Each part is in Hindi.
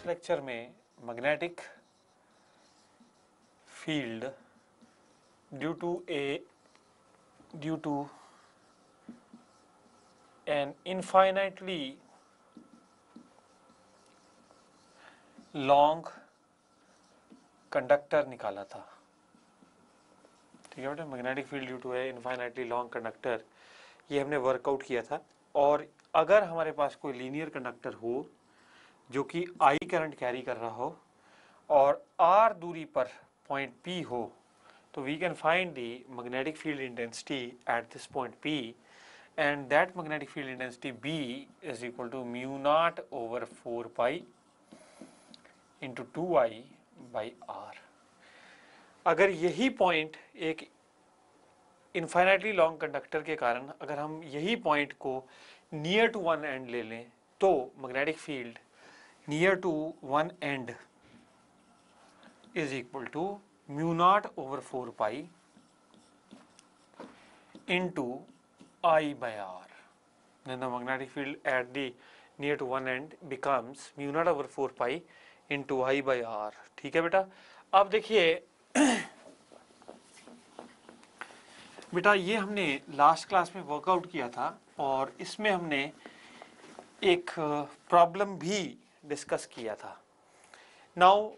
नेक्स्ट लेक्चर में magnetic field due to a due to an infinitely long conductor निकाला था ठीक है बेटा magnetic field due to a infinitely long conductor ये हमने वर्कआउट किया था और अगर हमारे पास कोई लीनियर कंडक्टर हो जो कि आई करंट कैरी कर रहा हो और आर दूरी पर पॉइंट पी हो तो we can find the magnetic field intensity at this point P and that magnetic field intensity B is equal to mu not over four pi into two I by R अगर यही पॉइंट एक इन्फाइनाइटली लॉन्ग कंडक्टर के कारण अगर हम यही पॉइंट को नियर टू वन एंड ले लें तो magnetic field near to one end is equal to mu naught over 4 pi into I by R. Then the magnetic field at the near to one end becomes mu naught over 4 pi into I by R. ठीक है बेटा अब देखिए बेटा ये हमने लास्ट क्लास में वर्कआउट किया था और इसमें हमने एक प्रॉब्लम भी डिस्कस किया था नाउ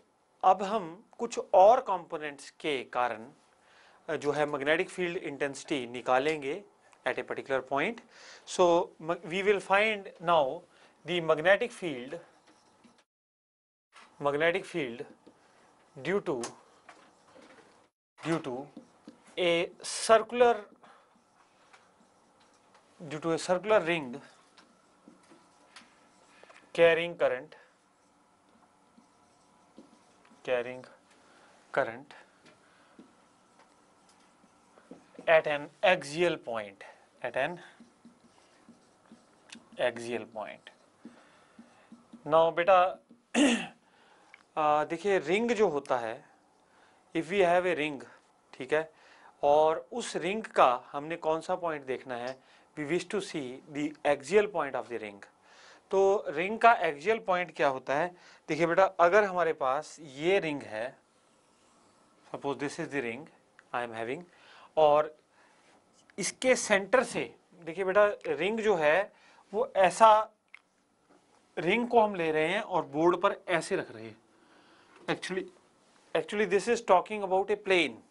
अब हम कुछ और कंपोनेंट्स के कारण जो है मैग्नेटिक फील्ड इंटेंसिटी निकालेंगे at a particular point so we will find now the magnetic field magnetic field due to due to a circular due to a circular ring carrying current carrying current at an axial point at an axial point now बेटा देखिए रिंग जो होता है if you have a ring ठीक है और उस रिंग का हमने कौन सा पॉइंट देखना है we wish to see the axial point of the ring तो रिंग का एक्जियल पॉइंट क्या होता है देखिए बेटा अगर हमारे पास ये रिंग है suppose this is the ring I am having और इसके सेंटर से देखिए बेटा रिंग जो है वो ऐसा रिंग को हम ले रहे हैं और बोर्ड पर ऐसे रख रहे हैं actually actually this is talking about a plane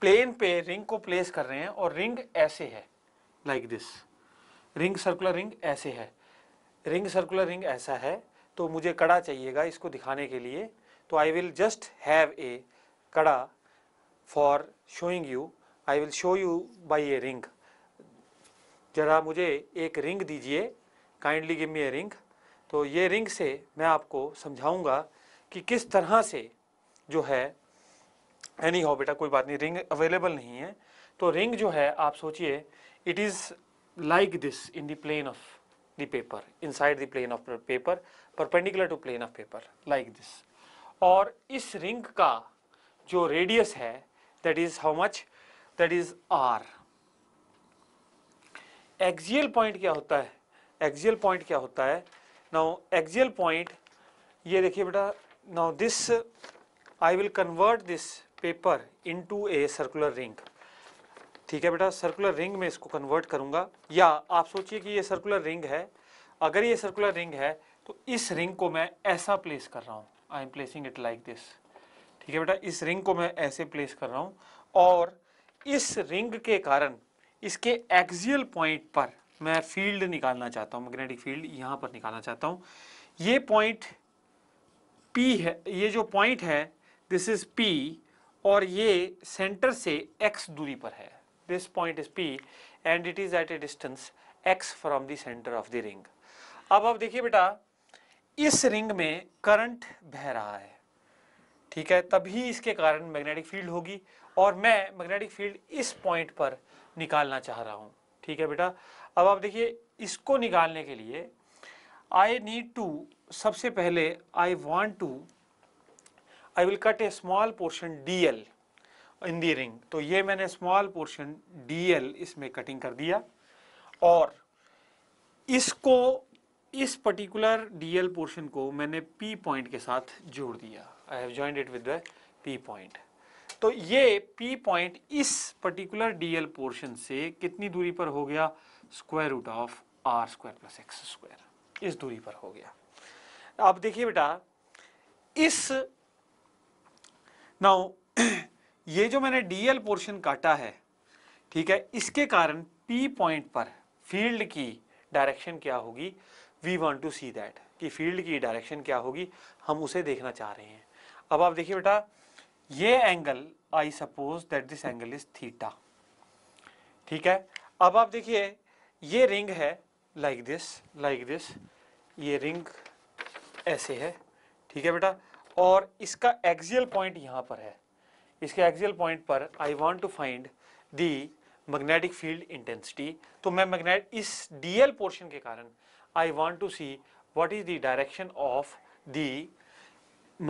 plane पे रिंग को प्लेस कर रहे हैं और रिंग ऐसे है like like this ring circular ring ऐसे है रिंग सर्कुलर रिंग ऐसा है तो मुझे कड़ा चाहिएगा इसको दिखाने के लिए तो I will just have a कड़ा for showing you I will show you by a ring जरा मुझे एक रिंग दीजिए kindly give me a ring तो ये रिंग से मैं आपको समझाऊंगा कि किस तरह से जो है एनी हो बेटा कोई बात नहीं रिंग अवेलेबल नहीं है तो रिंग जो है आप सोचिए it is like this in the plane of the paper inside the plane of paper perpendicular to plane of paper like this और इस रिंग का जो रेडियस है that is how much that is r axial point क्या होता है एक्सियल पॉइंट क्या होता है नाउ एक्सियल पॉइंट ये देखिए बेटा now this I will convert this paper into a circular ring ठीक है बेटा सर्कुलर रिंग में इसको कन्वर्ट करूँगा या आप सोचिए कि ये सर्कुलर रिंग है अगर ये सर्कुलर रिंग है तो इस रिंग को मैं ऐसा प्लेस कर रहा हूँ I am placing it like this ठीक है बेटा इस रिंग को मैं ऐसे प्लेस कर रहा हूँ और इस रिंग के कारण इसके एक्जियल पॉइंट पर मैं फील्ड निकालना चाहता हूँ मैग्नेटिक फील्ड यहाँ पर निकालना चाहता हूँ ये पॉइंट पी है ये जो पॉइंट है दिस इज पी और ये सेंटर से एक्स दूरी पर है this point is P and it is at a distance x from the center of the ring. अब आप देखिए बेटा इस रिंग में करंट बह रहा है ठीक है तभी इसके कारण मैग्नेटिक फील्ड होगी और मैं मैग्नेटिक फील्ड इस पॉइंट पर निकालना चाह रहा हूँ ठीक है बेटा अब आप देखिए इसको निकालने के लिए आई नीड टू सबसे पहले I want to I will cut a small portion D L in the ring तो ये मैंने स्मॉल पोर्शन डीएल इसमें कटिंग कर दिया और इसको इस पर्टिकुलर डीएल पोर्शन को मैंने पी पॉइंट के साथ जोड़ दिया I have joint it with the P point तो ये पी पॉइंट इस पर्टिकुलर डीएल पोर्शन से कितनी दूरी पर हो गया square root of are square plus x square इस दूरी पर हो गया अब देखिए बेटा इस नाउ ये जो मैंने डीएल पोर्शन काटा है ठीक है इसके कारण पी पॉइंट पर फील्ड की डायरेक्शन क्या होगी we want to see that कि फील्ड की डायरेक्शन क्या होगी हम उसे देखना चाह रहे हैं अब आप देखिए बेटा ये angle I suppose that this angle is theta ठीक है अब आप देखिए ये रिंग है लाइक दिस लाइक दिस ये रिंग ऐसे है ठीक है बेटा और इसका एक्सियल पॉइंट यहाँ पर है इसके एक्सियल पॉइंट पर I want to find the magnetic field intensity तो मैं मैग्नेट इस डीएल पोर्शन के कारण I want to see what is the direction of the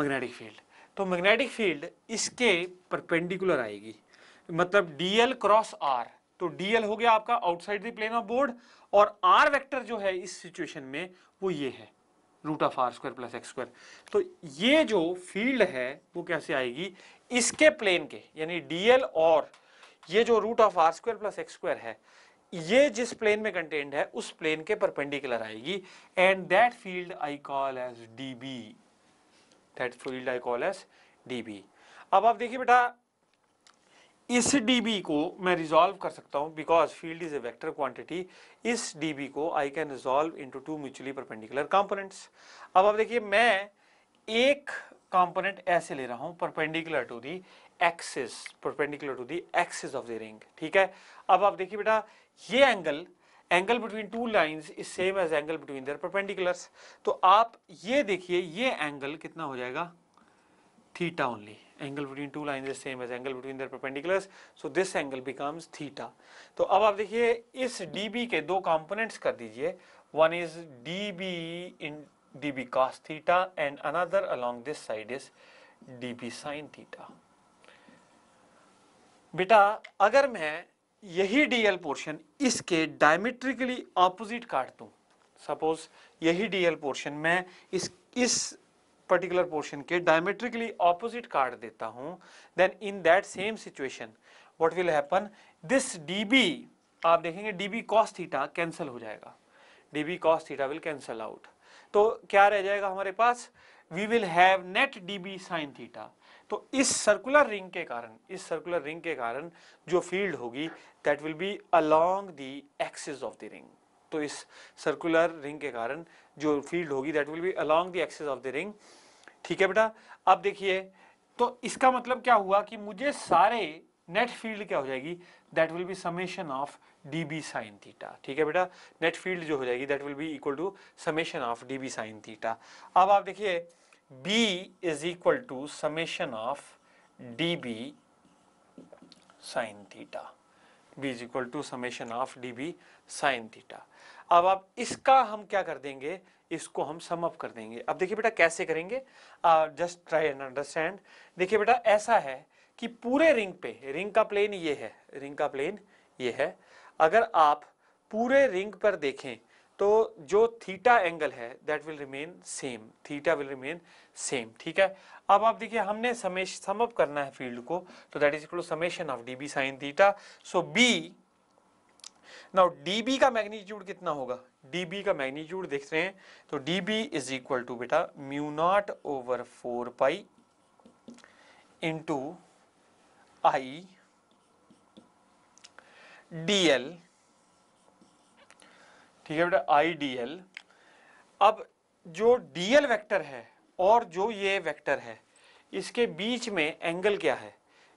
magnetic field तो मैग्नेटिक फील्ड इसके परपेंडिकुलर आएगी मतलब डीएल क्रॉस आर तो डीएल हो गया आपका outside the plane of board और आर वेक्टर जो है इस सिचुएशन में वो ये है root of are square plus x square तो ये जो फील्ड है वो कैसे आएगी इसके प्लेन के यानी डीएल और ये जो root of are square plus x square है ये जिस प्लेन में कंटेंड है उस प्लेन के परपेंडिकुलर आएगी and that field I call as D B that field I call as D B अब आप देखिए बेटा इस डीबी को मैं रिजॉल्व कर सकता हूं because field is a vector quantity इस डीबी को I can resolve into two mutually perpendicular components अब आप देखिए मैं एक कॉम्पोनेंट ऐसे ले रहा हूं perpendicular to the axis perpendicular to the axis of the ring ठीक है अब आप देखिए बेटा ये angle angle between two lines is same as angle between their perpendiculars तो आप ये देखिए ये एंगल कितना हो जाएगा theta only angle between two line is same as angle between their perpendiculars so this angle becomes theta तो अब आप देखिए इस डीबी के दो कॉम्पोनेंट्स कर दीजिए one is D B in dB cos theta and another along this side is dB sin theta. बेटा अगर मैं यही डीएल पोर्शन इसके डायमेट्रिकली ऑपोजिट काट दूं सपोज यही डीएल पोर्शन मैं इस इस पर्टिकुलर पोर्शन के डायमेट्रिकली ऑपोजिट काट देता हूं then in that same situation what will happen this DB आप देखेंगे डीबी कॉस थीटा कैंसिल हो जाएगा DB cos theta will cancel out तो क्या रह जाएगा हमारे पास we will have net D B sine theta तो इस सर्कुलर रिंग के कारण इस सर्कुलर रिंग के कारण जो फील्ड होगी that will be along the axis of the ring तो इस सर्कुलर रिंग के कारण जो फील्ड होगी that will be along the axis of the ring ठीक है बेटा अब देखिए तो इसका मतलब क्या हुआ कि मुझे सारे नेट फील्ड क्या हो जाएगी that will be summation of D B sine theta ठीक है बेटा नेट फील्ड जो हो जाएगी that will be equal to summation of D B sine theta अब आप देखिए B is equal to summation of D B sine theta B is equal to summation of D B sine theta अब आप इसका हम क्या कर देंगे इसको हम सम अप कर देंगे अब देखिए बेटा कैसे करेंगे जस्ट ट्राई एंड अंडरस्टैंड देखिए बेटा ऐसा है कि पूरे रिंग पे रिंग का प्लेन ये है रिंग का प्लेन ये है अगर आप पूरे रिंग पर देखें तो जो थीटा एंगल है that will remain same theta will remain same ठीक है अब आप देखिए हमने समेश समअप करना है फील्ड को तो that is equal to summation of D B sine theta so B now DB का मैग्नीट्यूड कितना होगा डीबी का मैग्नीट्यूड देख रहे हैं तो डीबी इज इक्वल टू बेटा mu not over four pi into I DL ठीक है बेटा आई डी एल अब जो डीएल वेक्टर है और जो ये वेक्टर है इसके बीच में एंगल क्या है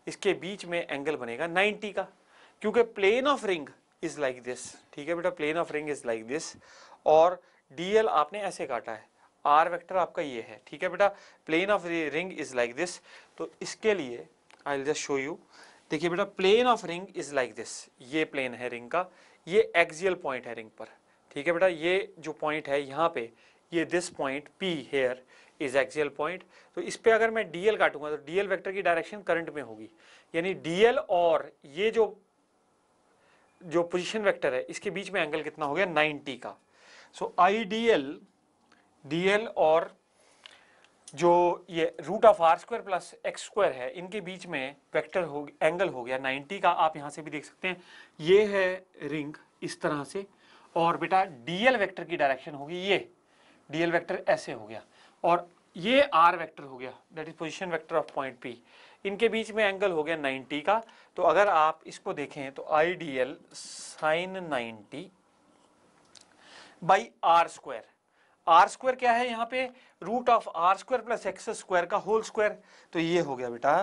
इसके बीच में एंगल बनेगा 90 का क्योंकि plane of ring is like this ठीक है बेटा plane of ring is like this और डीएल आपने ऐसे काटा है आर वेक्टर आपका ये है ठीक है बेटा plane of ring is like this तो इसके लिए I will just show you देखिए बेटा plane of ring is like this ये प्लेन है रिंग का ये एक्सियल पॉइंट है रिंग पर ठीक है बेटा ये जो पॉइंट है यहाँ पे ये this point P here is axial point तो इस पर अगर मैं डीएल काटूंगा तो एल वेक्टर की डायरेक्शन करंट में होगी यानी एल और ये जो जो पोजिशन वैक्टर है इसके बीच में एंगल कितना हो गया नाइनटी का so I D L D L और जो ये root of are square plus x square है इनके बीच में वेक्टर हो एंगल हो गया 90 का आप यहाँ से भी देख सकते हैं ये है रिंग इस तरह से और बेटा डीएल वेक्टर की डायरेक्शन होगी ये डीएल वेक्टर ऐसे हो गया और ये आर वेक्टर हो गया that is position vector of point P इनके बीच में एंगल हो गया नाइन्टी का तो अगर आप इसको देखें तो I D L sine ninety by are square r square क्या है यहाँ पे root of are square plus x square का होल स्क्वायर तो ये हो गया बेटा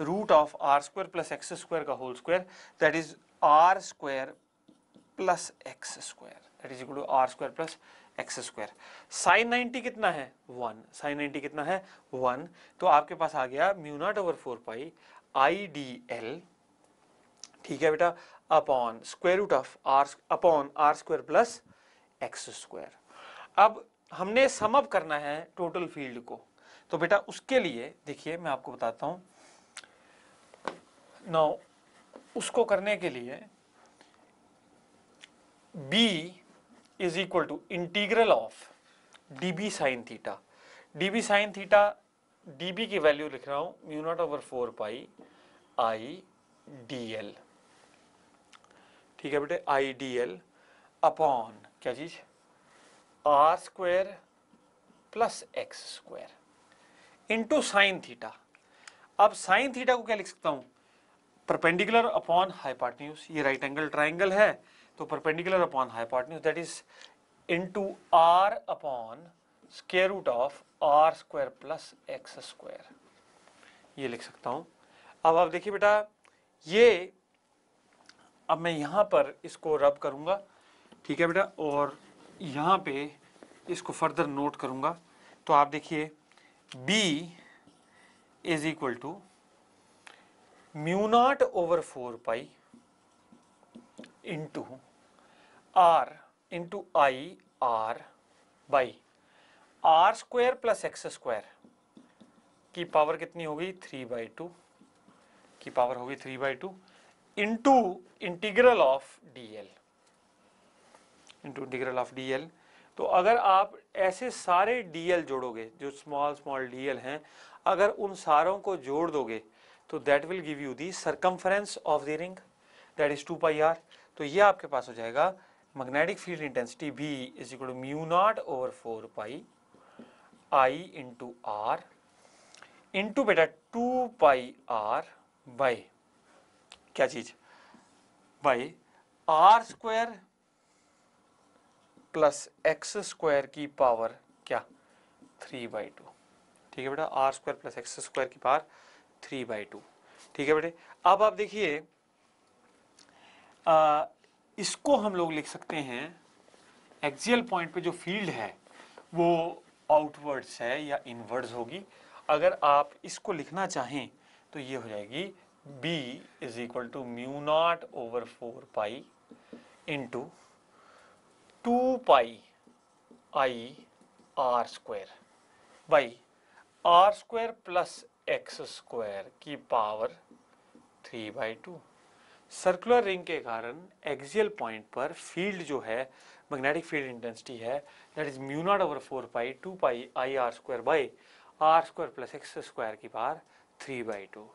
root of are square plus x square का whole square that is r square plus x square that is equal to r square plus x square sine ninety कितना है वन साइन नाइनटी कितना है वन तो आपके पास आ गया mu nought over four pi I D l ठीक है बेटा upon square root of r upon r square plus x square अब हमने समअप करना है टोटल फील्ड को तो बेटा उसके लिए देखिए मैं आपको बताता हूँ नौ उसको करने के लिए b is equal to integral of D B sine theta d B sine theta d B की वैल्यू लिख रहा हूँ mu not over four pi I D l ठीक है बेटे आई डी एल अपॉन क्या चीज़ r square plus x square into sine theta अब साइन थीटा को क्या लिख सकता हूँ परपेंडिकुलर अपॉन हाइपाटन्यूज ये राइट एंगल ट्राइंगल है तो perpendicular upon hypotenuse that is into r upon square root of are square plus x square ये लिख सकता हूँ अब आप देखिए बेटा ये अब मैं यहाँ पर इसको रब करूँगा ठीक है बेटा और यहाँ पे इसको फर्दर नोट करूँगा तो आप देखिए B is equal to mu not over four pi into r into I r by are square plus x square की पावर कितनी होगी थ्री बाई टू की पावर होगी three by two into integral of D L into integral of d तो अगर आप ऐसे सारे डी जोड़ोगे जो स्मॉल स्मॉल डी हैं अगर उन सारों को जोड़ दोगे तो that will give you the circumference of the ring that is two pi r तो ये आपके पास हो जाएगा magnetic field intensity B is equal to mu not over four pi I into r into बेटा टू पाई आर बाय क्या चीज by r square plus x square की पावर क्या थ्री बाई टू ठीक है बेटा r square plus x square की पावर थ्री बाई टू ठीक है बेटे अब आप देखिए इसको हम लोग लिख सकते हैं एक्सियल पॉइंट पे जो फील्ड है वो आउटवर्ड्स है या इनवर्ड्स होगी अगर आप इसको लिखना चाहें तो ये हो जाएगी B is equal to mu not over four pi into two pi I are square by are square plus x square की power three by two circular ring के कारण एक्सियल पॉइंट पर फील्ड जो है मैग्नेटिक फील्ड इंटेंसिटी है that is mu not over four pi two pi I are square by are square plus x square की पावर थ्री बाई टू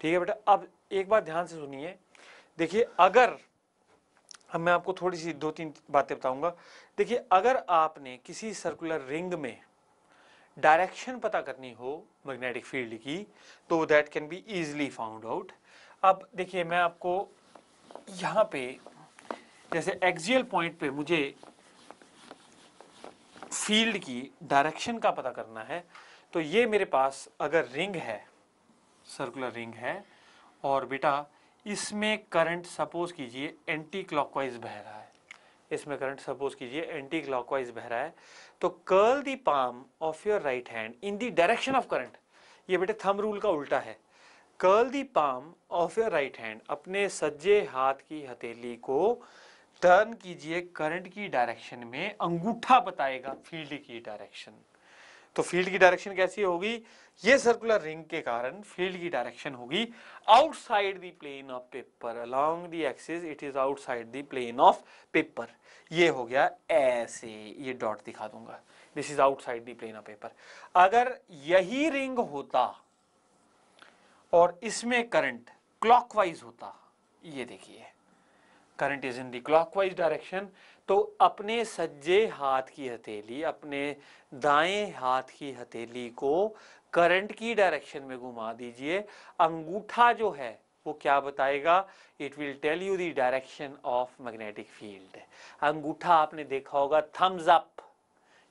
ठीक है बेटा अब एक बार ध्यान से सुनिए देखिए अगर अब मैं आपको थोड़ी सी दो तीन बातें बताऊंगा देखिए अगर आपने किसी सर्कुलर रिंग में डायरेक्शन पता करनी हो मैग्नेटिक फील्ड की तो that can be easily found out अब देखिए मैं आपको यहाँ पे जैसे एक्सियल पॉइंट पे मुझे फील्ड की डायरेक्शन का पता करना है तो ये मेरे पास अगर रिंग है सर्कुलर रिंग है और बेटा इसमें करंट सपोज कीजिए एंटी क्लॉकवाइज बह रहा है इसमें करंट सपोज कीजिए एंटी क्लॉकवाइज बह रहा है तो curl the palm of your right hand in the direction of current ये बेटे थम रूल का उल्टा है curl the palm of your right hand अपने सज्जे हाथ की हथेली को टर्न कीजिए करंट की डायरेक्शन में अंगूठा बताएगा फील्ड की डायरेक्शन तो फील्ड की डायरेक्शन कैसी होगी ये सर्कुलर रिंग के कारण फील्ड की डायरेक्शन होगी outside the plane of paper along the axis it is outside the plane of paper ये हो गया ऐसे ये डॉट दिखा दूंगा this is outside the plane of paper अगर यही रिंग होता और इसमें करंट क्लॉकवाइज होता ये देखिए current is in the clockwise direction तो अपने सज्जे हाथ की हथेली अपने दाएं हाथ की हथेली को करंट की डायरेक्शन में घुमा दीजिए अंगूठा जो है वो क्या बताएगा it will tell you the direction of magnetic field अंगूठा आपने देखा होगा थम्स अप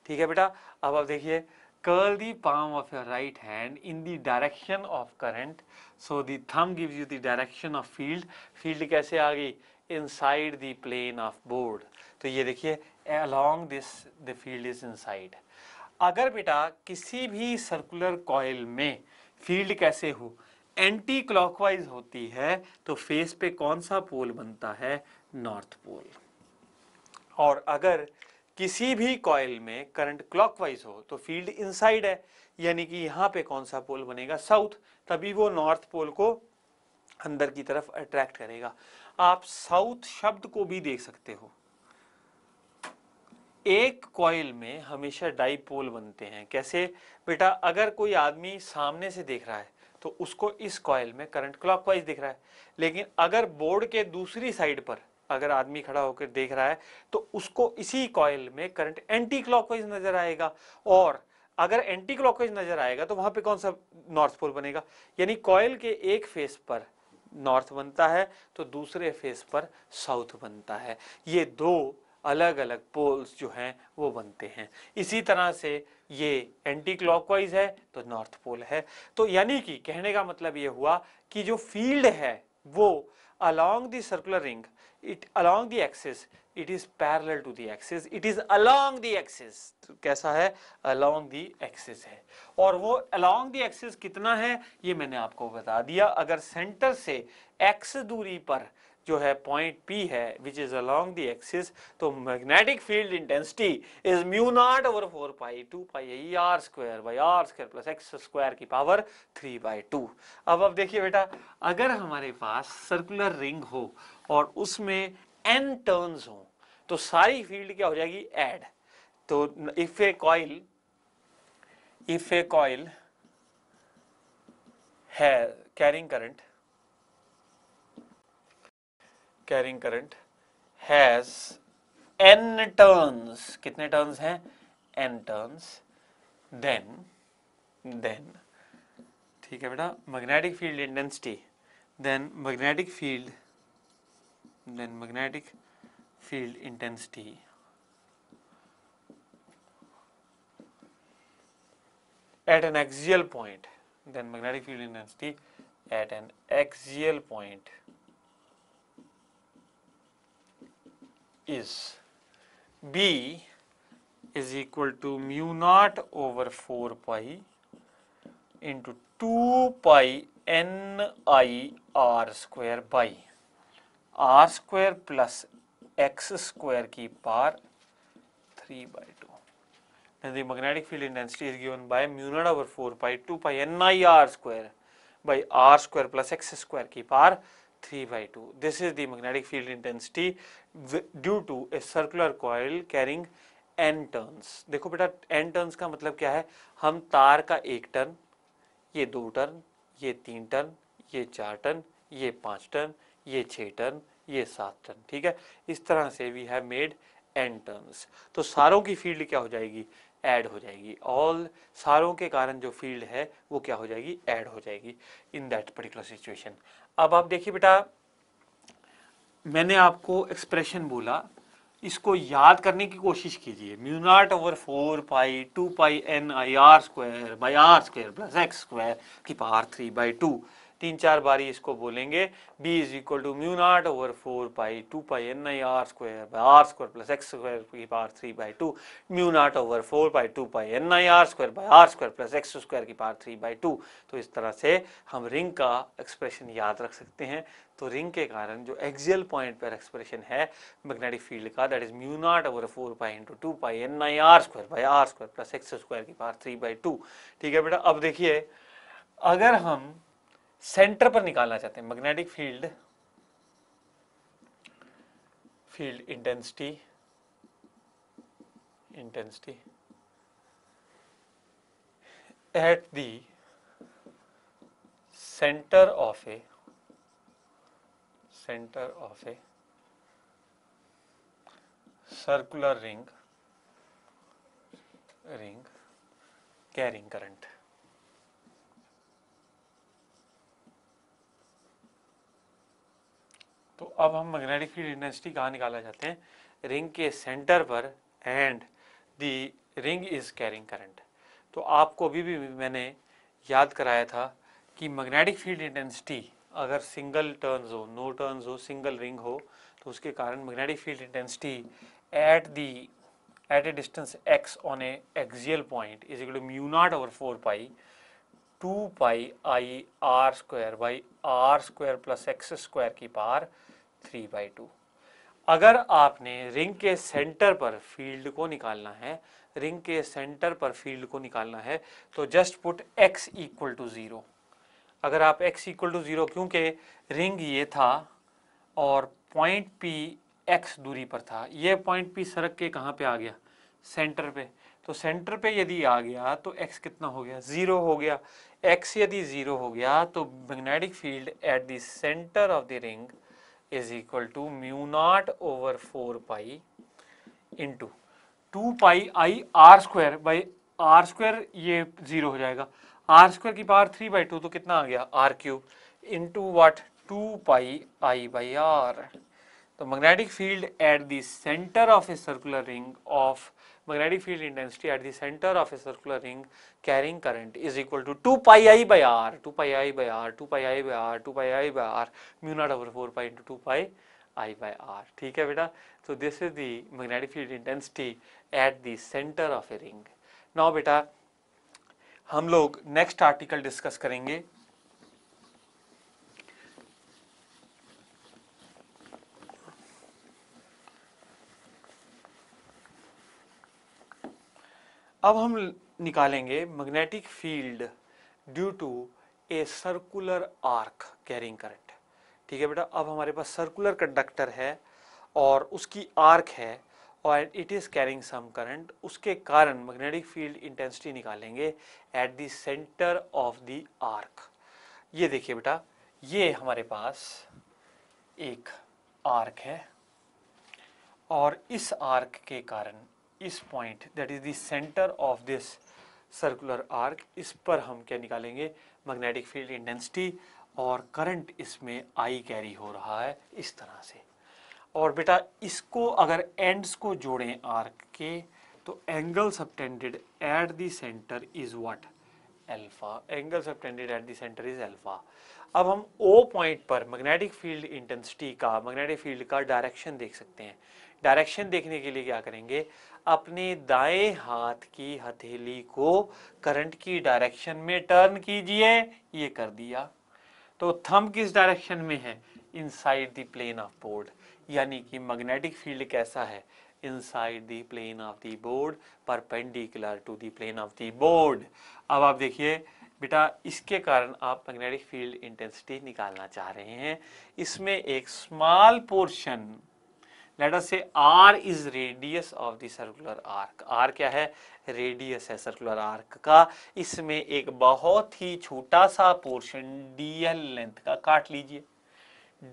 ठीक है बेटा अब अब देखिए curl the palm of your right hand in the direction of current so the thumb gives you the direction of field field कैसे आ गई inside the plane of board तो ये देखिए along this the field is inside अगर बेटा किसी भी सर्कुलर कॉयल में फील्ड कैसे हो एंटी क्लॉकवाइज होती है तो फेस पे कौन सा पोल बनता है नॉर्थ पोल और अगर किसी भी कॉयल में करंट क्लॉकवाइज हो तो फील्ड इनसाइड है यानी कि यहाँ पे कौन सा पोल बनेगा साउथ तभी वो नॉर्थ पोल को अंदर की तरफ अट्रैक्ट करेगा आप साउथ शब्द को भी देख सकते हो एक कॉयल में हमेशा डाईपोल बनते हैं कैसे बेटा अगर कोई आदमी सामने से देख रहा है तो उसको इस कॉयल में करंट क्लॉकवाइज दिख रहा है लेकिन अगर बोर्ड के दूसरी साइड पर अगर आदमी खड़ा होकर देख रहा है तो उसको इसी कॉयल में करंट एंटी क्लॉकवाइज नजर आएगा और अगर एंटी क्लॉकवाइज नजर आएगा तो वहां पे कौन सा नॉर्थ पोल बनेगा यानी कॉयल के एक फेस पर नॉर्थ बनता है तो दूसरे फेस पर साउथ बनता है ये दो अलग अलग पोल्स जो हैं वो बनते हैं इसी तरह से ये एंटी क्लॉकवाइज है तो नॉर्थ पोल है तो यानी कि कहने का मतलब ये हुआ कि जो फील्ड है वो along the circular ring it along the axis it is parallel to the axis it is along the axis कैसा है अलोंग दी एक्सिस है और वो अलोंग दी एक्सिस कितना है ये मैंने आपको बता दिया अगर सेंटर से एक्स दूरी पर जो है पॉइंट पी है which is along the axis तो magnetic field intensity is mu not over four pi two pi यही r square by are square plus x square की पावर थ्री बाई टू अब अब देखिए बेटा अगर हमारे पास सर्कुलर रिंग हो और उसमें एन टर्न्स हो तो सारी फील्ड क्या हो जाएगी एड तो if a coil if a coil है carrying current carrying current has n turns कितने टर्न्स हैं एन टर्न्स देन देन ठीक है बेटा magnetic field intensity then magnetic field then magnetic field intensity at an axial point then magnetic field intensity at an axial point is B is equal to mu naught over 4 pi into 2 pi n i r square by r square plus x square ki power 3 by 2. Then the magnetic field intensity is given by mu naught over 4 pi 2 pi n i r square by r square plus x square ki power 3 by 2. This is the magnetic field intensity due to a circular coil carrying n turns देखो बेटा n टर्न्स का मतलब क्या है हम तार का एक टर्न ये दो टर्न ये तीन टर्न ये चार टर्न ये पांच टर्न ये छह टर्न ये सात टर्न ठीक है इस तरह से we have made n turns तो सारों की फील्ड क्या हो जाएगी ऐड हो जाएगी ऑल सारों के कारण जो फील्ड है वो क्या हो जाएगी ऐड हो जाएगी इन दैट पर्टिकुलर सिचुएशन अब आप देखिए बेटा मैंने आपको एक्सप्रेशन बोला इसको याद करने की कोशिश कीजिए mu not over four pi two pi n I are square by are square plus x square की पावर थ्री बाई टू तीन चार बारी इसको बोलेंगे B is equal to mu not over four pi two pi n I are square by are square plus x square की power three by two mu not over four pi two pi n I are square by are square plus x square की पावर थ्री बाई टू तो इस तरह से हम रिंग का एक्सप्रेशन याद रख सकते हैं तो रिंग के कारण जो एक्सियल पॉइंट पर एक्सप्रेशन है मैग्नेटिक फील्ड का that is mu not over four pi into two pi n I are square by are square plus x square की पावर थ्री बाई टू ठीक है बेटा अब देखिए अगर हम सेंटर पर निकालना चाहते हैं magnetic field field intensity intensity at the centre of a centre of a circular ring ring carrying current तो अब हम मैग्नेटिक फील्ड इंटेंसिटी कहाँ निकाला जाते हैं रिंग के सेंटर पर and the ring is carrying current तो आपको अभी भी मैंने याद कराया था कि मैग्नेटिक फील्ड इंटेंसिटी अगर सिंगल टर्न्स हो नो टर्न्स हो सिंगल रिंग हो तो उसके कारण magnetic field intensity at the at a distance x on a axial point is equal to mu not over four pi two pi I are square by are square plus x square की पार थ्री बाई टू अगर आपने रिंग के सेंटर पर फील्ड को निकालना है रिंग के सेंटर पर फील्ड को निकालना है तो just put x equal to zero अगर आप एक्स इक्वल टू ज़ीरो क्योंकि रिंग ये था और पॉइंट पी एक्स दूरी पर था ये पॉइंट पी सड़क के कहाँ पे आ गया सेंटर पे तो सेंटर पे यदि आ गया तो एक्स कितना हो गया ज़ीरो हो गया एक्स यदि ज़ीरो हो गया तो magnetic field at centre of the ring is equal to mu naught over 4 pi into 2 pi i r square by r square ये ज़ीरो हो जाएगा r square की पावर 3 बाई टू तो कितना आ गया r cube into what 2 pi i by r तो magnetic field at the centre of a circular ring of magnetic field intensity at the center of a circular ring carrying current is equal to 2 pi i by r 2 pi i by r 2 pi i by r 2 pi i by r mu naught over 4 pi into 2 pi i by r theek hai beta so this is the magnetic field intensity at the center of a ring now beta hum log next article discuss karenge अब हम निकालेंगे magnetic field due to a circular arc carrying current ठीक है बेटा अब हमारे पास सर्कुलर कंडक्टर है और उसकी आर्क है और it is carrying some current उसके कारण मैग्नेटिक फील्ड इंटेंसिटी निकालेंगे at the centre of the arc ये देखिए बेटा ये हमारे पास एक आर्क है और इस आर्क के कारण इस point that is centre of this circular arc इस पर हम क्या निकालेंगे मैग्नेटिक फील्ड इंटेंसिटी और करंट इसमें आई कैरी हो रहा है इस तरह से और बेटा इसको अगर एंड्स को जोड़ें आर्क के तो angle subtended at the centre is what alpha angle subtended at the centre is alpha अब हम ओ पॉइंट पर मैग्नेटिक फील्ड इंटेंसिटी का मैग्नेटिक फील्ड का डायरेक्शन देख सकते हैं डायरेक्शन देखने के लिए क्या करेंगे अपने दाएं हाथ की हथेली को करंट की डायरेक्शन में टर्न कीजिए ये कर दिया तो थम किस डायरेक्शन में है inside the plane of board यानी कि मैग्नेटिक फील्ड कैसा है inside the plane of the board perpendicular to the plane of the board अब आप देखिए बेटा इसके कारण आप मैग्नेटिक फील्ड इंटेंसिटी निकालना चाह रहे हैं इसमें एक small portion let us say r is radius of the circular arc r क्या है रेडियस है सर्कुलर आर्क का इसमें एक बहुत ही छोटा सा पोर्शन डीएल लेंथ का काट लीजिए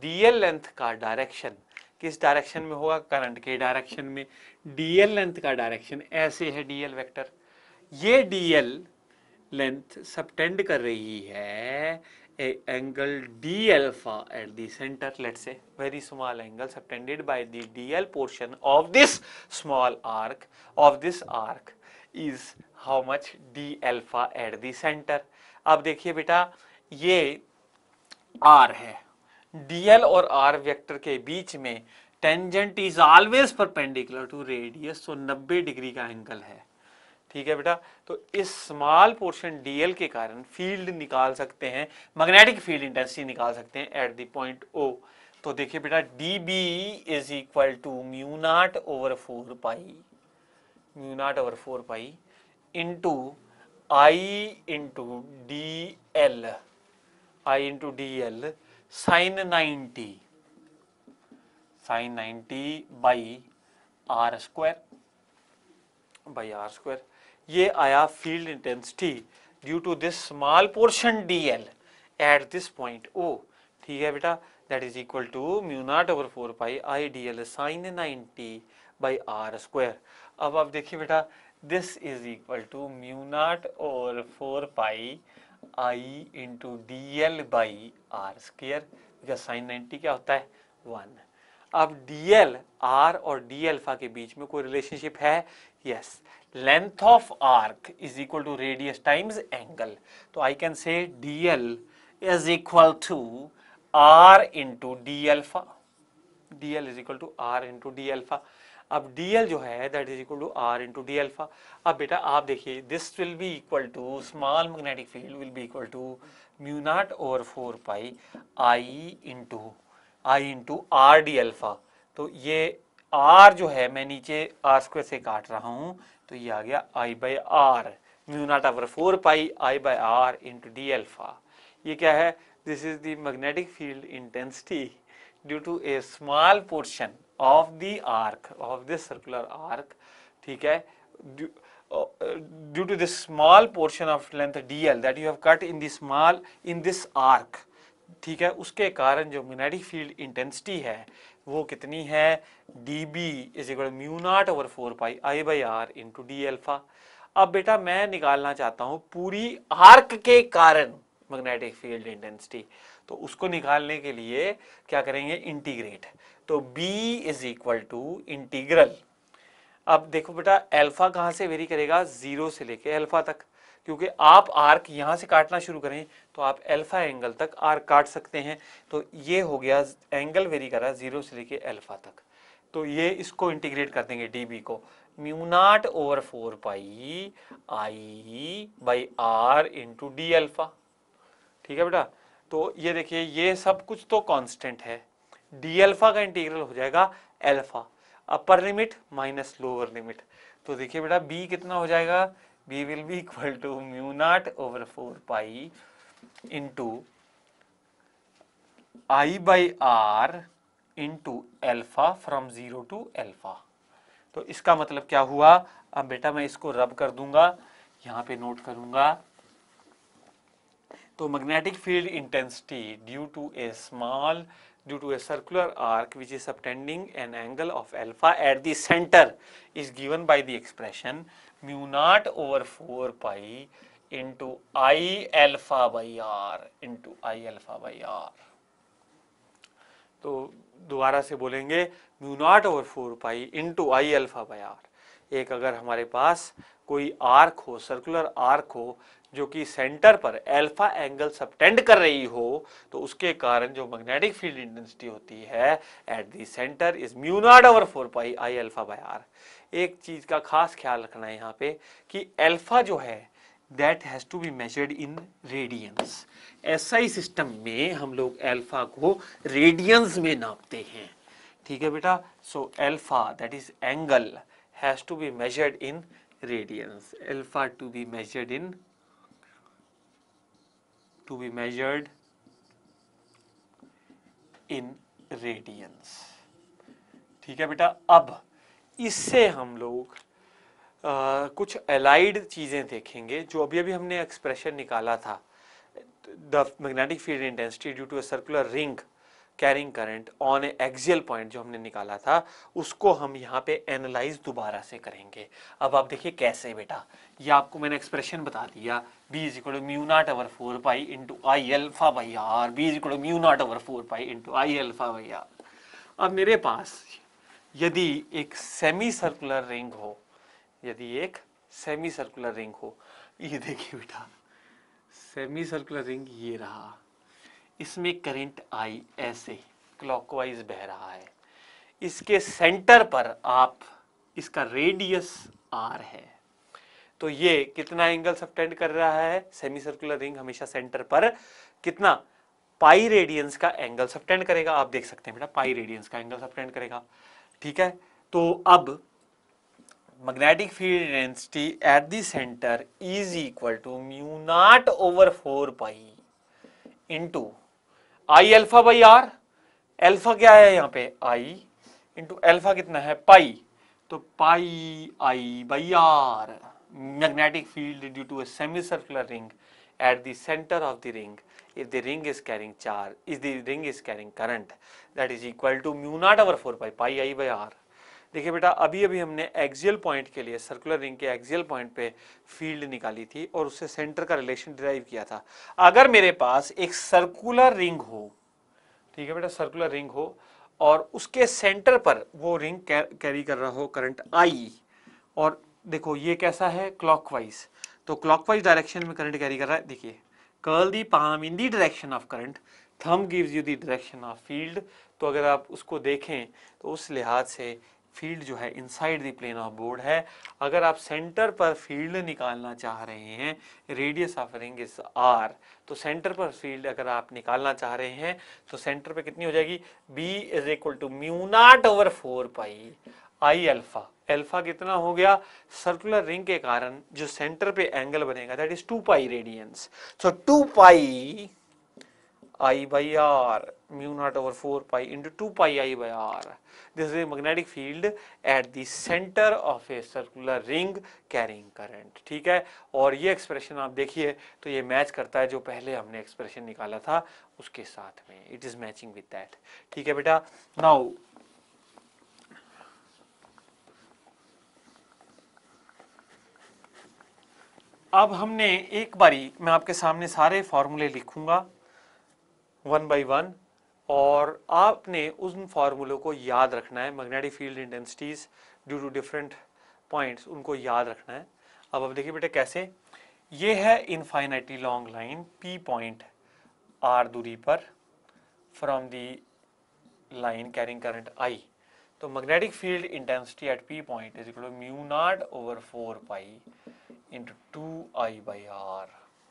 डीएल लेंथ का डायरेक्शन किस डायरेक्शन में होगा करंट के डायरेक्शन में डीएल लेंथ का डायरेक्शन ऐसे है डीएल वेक्टर ये डीएल लेंथ सबटेंड कर रही है a angle d alpha at the center let's say very small angle subtended by the dl portion of this small arc of this arc is how much d alpha at the center ab dekhiye beta ye r hai dl aur r vector ke beech mein tangent is always perpendicular to radius so 90 degree ka angle hai ठीक है बेटा तो इस स्मॉल पोर्शन डीएल के कारण फील्ड निकाल सकते हैं मैग्नेटिक फील्ड इंटेंसिटी निकाल सकते हैं एट द पॉइंट ओ तो देखिए बेटा D B is equal to mu not over four pi mu not over four pi into I into D L I into D L sine ninety sine ninety by are square by are square ये आया field intensity due to this small portion D L at this point O ठीक है बेटा that is equal to mu not over four pi I D L sine ninety by are square अब आप देखिए बेटा this is equal to mu naught over four pi I into D L by R square because sine ninety क्या होता है वन अब डी एल आर और डी एल्फा के बीच में कोई रिलेशनशिप है yes yes. length of arc is equal to radius times angle so i can say dl is equal to r into d alpha dl is equal to r into d alpha अब dl जो है that is equal to r into D alpha अब बेटा आप देखिए this will be equal to small magnetic field will be equal to mu not over four pi i into I into R D alpha तो ये आर जो है मैं नीचे आर स्क्वायर से काट रहा हूँ तो ये आ गया I by R mu naught over four pi I by R into D alpha ये क्या है this is the magnetic field intensity due to a small portion of the arc of this circular arc ठीक है uh, due to this small portion of length dl that you have cut in the small in this arc ठीक है उसके कारण जो मैग्नेटिक फील्ड इंटेंसिटी है वो कितनी है D B is equal mu not over four pi I by R into D alpha अब बेटा मैं निकालना चाहता हूँ पूरी आर्क के कारण मैग्नेटिक फील्ड इंटेंसिटी तो उसको निकालने के लिए क्या करेंगे इंटीग्रेट तो B is equal to integral अब देखो बेटा एल्फा कहाँ से वेरी करेगा जीरो से लेके एल्फा तक क्योंकि आप आर्क यहाँ से काटना शुरू करें तो आप अल्फ़ा एंगल तक आर काट सकते हैं तो ये हो गया एंगल वेरी करा ज़ीरो से लेके अल्फ़ा तक तो ये इसको इंटीग्रेट कर देंगे डी बी को mu naught over four pi I by R into D alpha ठीक है बेटा तो ये देखिए ये सब कुछ तो कांस्टेंट है डी अल्फ़ा का इंटीग्रल हो जाएगा alpha upper limit minus lower limit तो देखिए बेटा बी कितना हो जाएगा B will be equal to mu over four pi into I by R into alpha from zero to alpha तो इसका मतलब क्या हुआ अब बेटा मैं इसको रब कर दूंगा यहां पे नोट करूंगा तो magnetic field intensity due to a small due to a circular arc which is subtending an angle of alpha at the centre is given by the expression mu not over four pi into I alpha by R into I alpha by R तो दोबारा से बोलेंगे mu not over four pi into I alpha by R एक अगर हमारे पास कोई आर्क हो सर्कुलर आर्क हो जो कि सेंटर पर अल्फा एंगल सबटेंड कर रही हो तो उसके कारण जो मैग्नेटिक फील्ड इंटेंसिटी होती है at the centre is mu not over four pi I alpha by R एक चीज का खास ख्याल रखना है यहाँ पे कि अल्फा जो है that has to be measured in radians ऐसा ही सिस्टम में हम लोग एल्फा को रेडियंस में नापते हैं ठीक है बेटा so alpha that is angle has to be measured in radians alpha to be measured in to be measured in radians ठीक है बेटा अब इससे हम लोग आ, कुछ एलाइड चीज़ें देखेंगे जो अभी अभी हमने एक्सप्रेशन निकाला था the magnetic field intensity due to a circular ring carrying current on a axial point जो हमने निकाला था उसको हम यहाँ पे एनालाइज दोबारा से करेंगे अब आप देखिए कैसे बेटा ये आपको मैंने एक्सप्रेशन बता दिया B is equal mu not over four pi into I alpha by R B is equal mu not over four pi into I alpha by R अब मेरे पास यदि एक सेमी सर्कुलर रिंग हो यदि एक सेमी सर्कुलर रिंग हो ये देखिए बेटा सेमी सर्कुलर रिंग ये रहा इसमें करंट आई ऐसे क्लॉकवाइज बह रहा है इसके सेंटर पर आप इसका रेडियस आर है तो ये कितना एंगल सबटेंड कर रहा है सेमी सर्कुलर रिंग हमेशा सेंटर पर कितना पाई रेडियंस का एंगल सबटेंड करेगा आप देख सकते हैं बेटा पाई रेडियंस का एंगल सबटेंड करेगा ठीक है तो अब magnetic field density at the centre is equal to mu not over four pi into I alpha by R alpha क्या है यहाँ पे आई इंटू एल्फा कितना है पाई तो pi I by R magnetic field due to semi circular ring at the centre of the ring if the ring is carrying charge is the ring is carrying current that is equal to mu not over four pi pi I by R देखिए बेटा अभी अभी हमने एक्सियल पॉइंट के लिए सर्कुलर रिंग के एक्सियल पॉइंट पे फील्ड निकाली थी और उससे सेंटर का रिलेशन डिराइव किया था अगर मेरे पास एक सर्कुलर रिंग हो ठीक है बेटा सर्कुलर रिंग हो और उसके सेंटर पर वो रिंग कैरी कर रहा हो करंट आई और देखो ये कैसा है क्लॉकवाइज तो क्लॉकवाइज डायरेक्शन में करंट कैरी कर रहा है देखिए curl the palm in the direction of current thumb gives you the direction of field तो अगर आप उसको देखें तो उस लिहाज से फील्ड जो है inside the plane of board है अगर आप सेंटर पर फील्ड निकालना चाह रहे हैं radius of ring is R तो सेंटर पर फील्ड अगर आप निकालना चाह रहे हैं तो सेंटर पर कितनी हो जाएगी B is equal to mu naught over four pi I alpha alpha कितना हो गया सर्कुलर रिंग के कारण जो सेंटर पे एंगल बनेगा that is two pi radians so two pi I by R mu naught over 4 pi into 2 pi i by r. This is a magnetic field at the center of a circular ring carrying current. ठीक है और ये expression आप देखिए तो ये match करता है जो पहले हमने expression निकाला था उसके साथ में It is matching with that. ठीक है बेटा Now अब हमने एक बारी मैं आपके सामने सारे फॉर्मूले लिखूंगा वन बाई वन और आपने उन फार्मूलों को याद रखना है magnetic field intensities due to different points उनको याद रखना है अब अब देखिए बेटा कैसे ये है infinitely long line P point R दूरी पर from the line carrying current I तो magnetic field intensity at P point is equal mu not over four pi into two I by R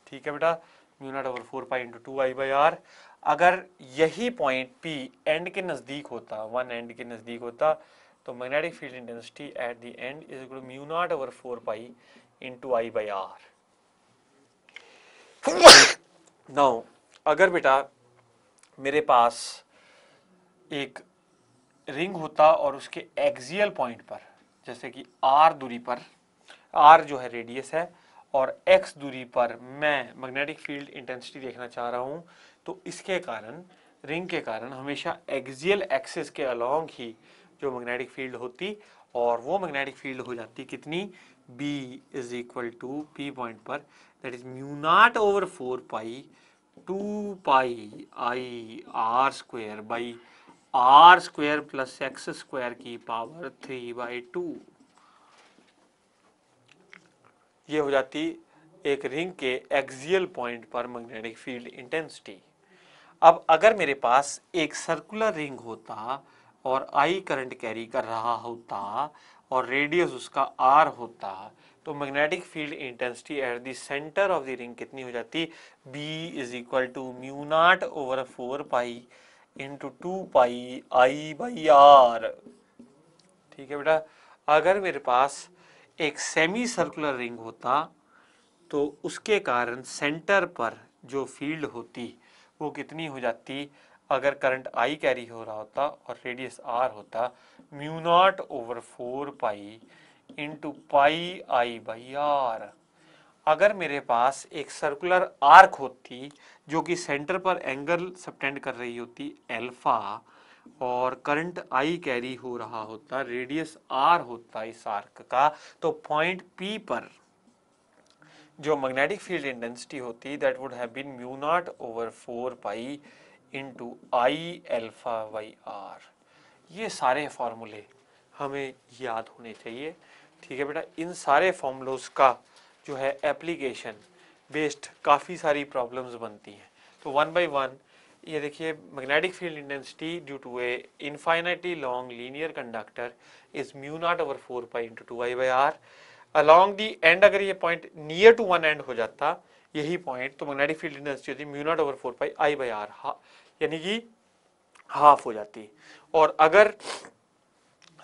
ठीक है बेटा mu not over four pi into two I by R अगर यही पॉइंट पी एंड के नज़दीक होता वन एंड के नज़दीक होता तो magnetic field intensity at the end is equal mu not over four pi into I by R now अगर बेटा मेरे पास एक रिंग होता और उसके एक्सियल पॉइंट पर जैसे कि आर दूरी पर आर जो है रेडियस है और एक्स दूरी पर मैं मैग्नेटिक फील्ड इंटेंसिटी देखना चाह रहा हूँ तो इसके कारण रिंग के कारण हमेशा एक्सियल एक्सेस के अलॉन्ग ही जो मैग्नेटिक फील्ड होती और वो मैग्नेटिक फील्ड हो जाती कितनी B is equal to P point पर that is mu not over four pi two pi I R square by R square plus x square की पावर थ्री बाई टू ये हो जाती एक रिंग के एक्सियल पॉइंट पर मैग्नेटिक फील्ड इंटेंसिटी अब अगर मेरे पास एक सर्कुलर रिंग होता और आई करंट कैरी कर रहा होता और रेडियस उसका आर होता तो magnetic field intensity at the centre of the ring कितनी हो जाती B is equal to mu not over four pi into two pi I by R ठीक है बेटा अगर मेरे पास एक सेमी सर्कुलर रिंग होता तो उसके कारण सेंटर पर जो फील्ड होती वो कितनी हो जाती अगर करंट आई कैरी हो रहा होता और रेडियस आर होता mu not over four pi into pi I by R अगर मेरे पास एक सर्कुलर आर्क होती जो कि सेंटर पर एंगल सब्टेंड कर रही होती एल्फा और करंट आई कैरी हो रहा होता रेडियस आर होता इस आर्क का तो पॉइंट पी पर जो मैग्नेटिक फील्ड इंटेंसिटी होती that would have been mu not over four pi into I alpha by R ये सारे फॉर्मूले हमें याद होने चाहिए ठीक है बेटा इन सारे फॉर्मूलोज का जो है एप्लीकेशन बेस्ड काफ़ी सारी प्रॉब्लम्स बनती हैं तो वन बाई वन ये देखिए magnetic field intensity due to a infinitely long linear conductor is mu not over four pi into two I by R along the end अगर ये point near to one end हो जाता यही पॉइंट तो मैग्नेटिक फील्ड इंटेंसिटी होती mu not over four pi I by R यानी कि हाफ हो जाती और अगर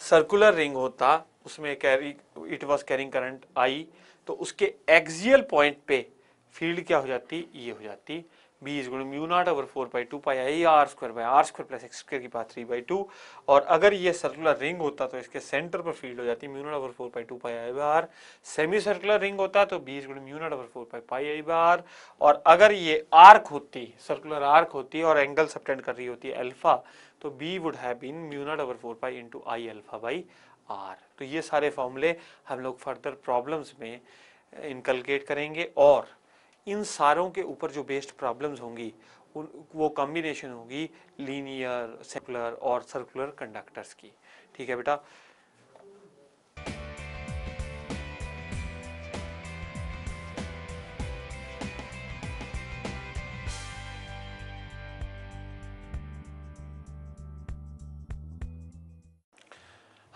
सर्कुलर रिंग होता उसमें carry it was carrying current I तो उसके एक्सियल पॉइंट पे फील्ड क्या हो जाती ये e हो जाती बी इज गुण mu not over four by two pi I are square by are square plus x square की पास थ्री बाई टू और अगर ये सर्कुलर रिंग होता तो इसके सेंटर पर फील्ड हो जाती mu not over four by two pi I R semi circular ring होता तो बी इज गुण mu not over four by pi I R और अगर ये आर्क होती सर्कुलर आर्क होती और एंगल सबटेंड कर रही होती अल्फा तो B would have been mu not over four pi into I alpha by R तो ये सारे फॉर्मूले हम लोग फर्दर प्रॉब्लम्स में इनकलकेट करेंगे और इन सारों के ऊपर जो बेस्ड प्रॉब्लम्स होंगी उन वो कॉम्बिनेशन होगी लीनियर सर्कुलर और सर्कुलर कंडक्टर्स की ठीक है बेटा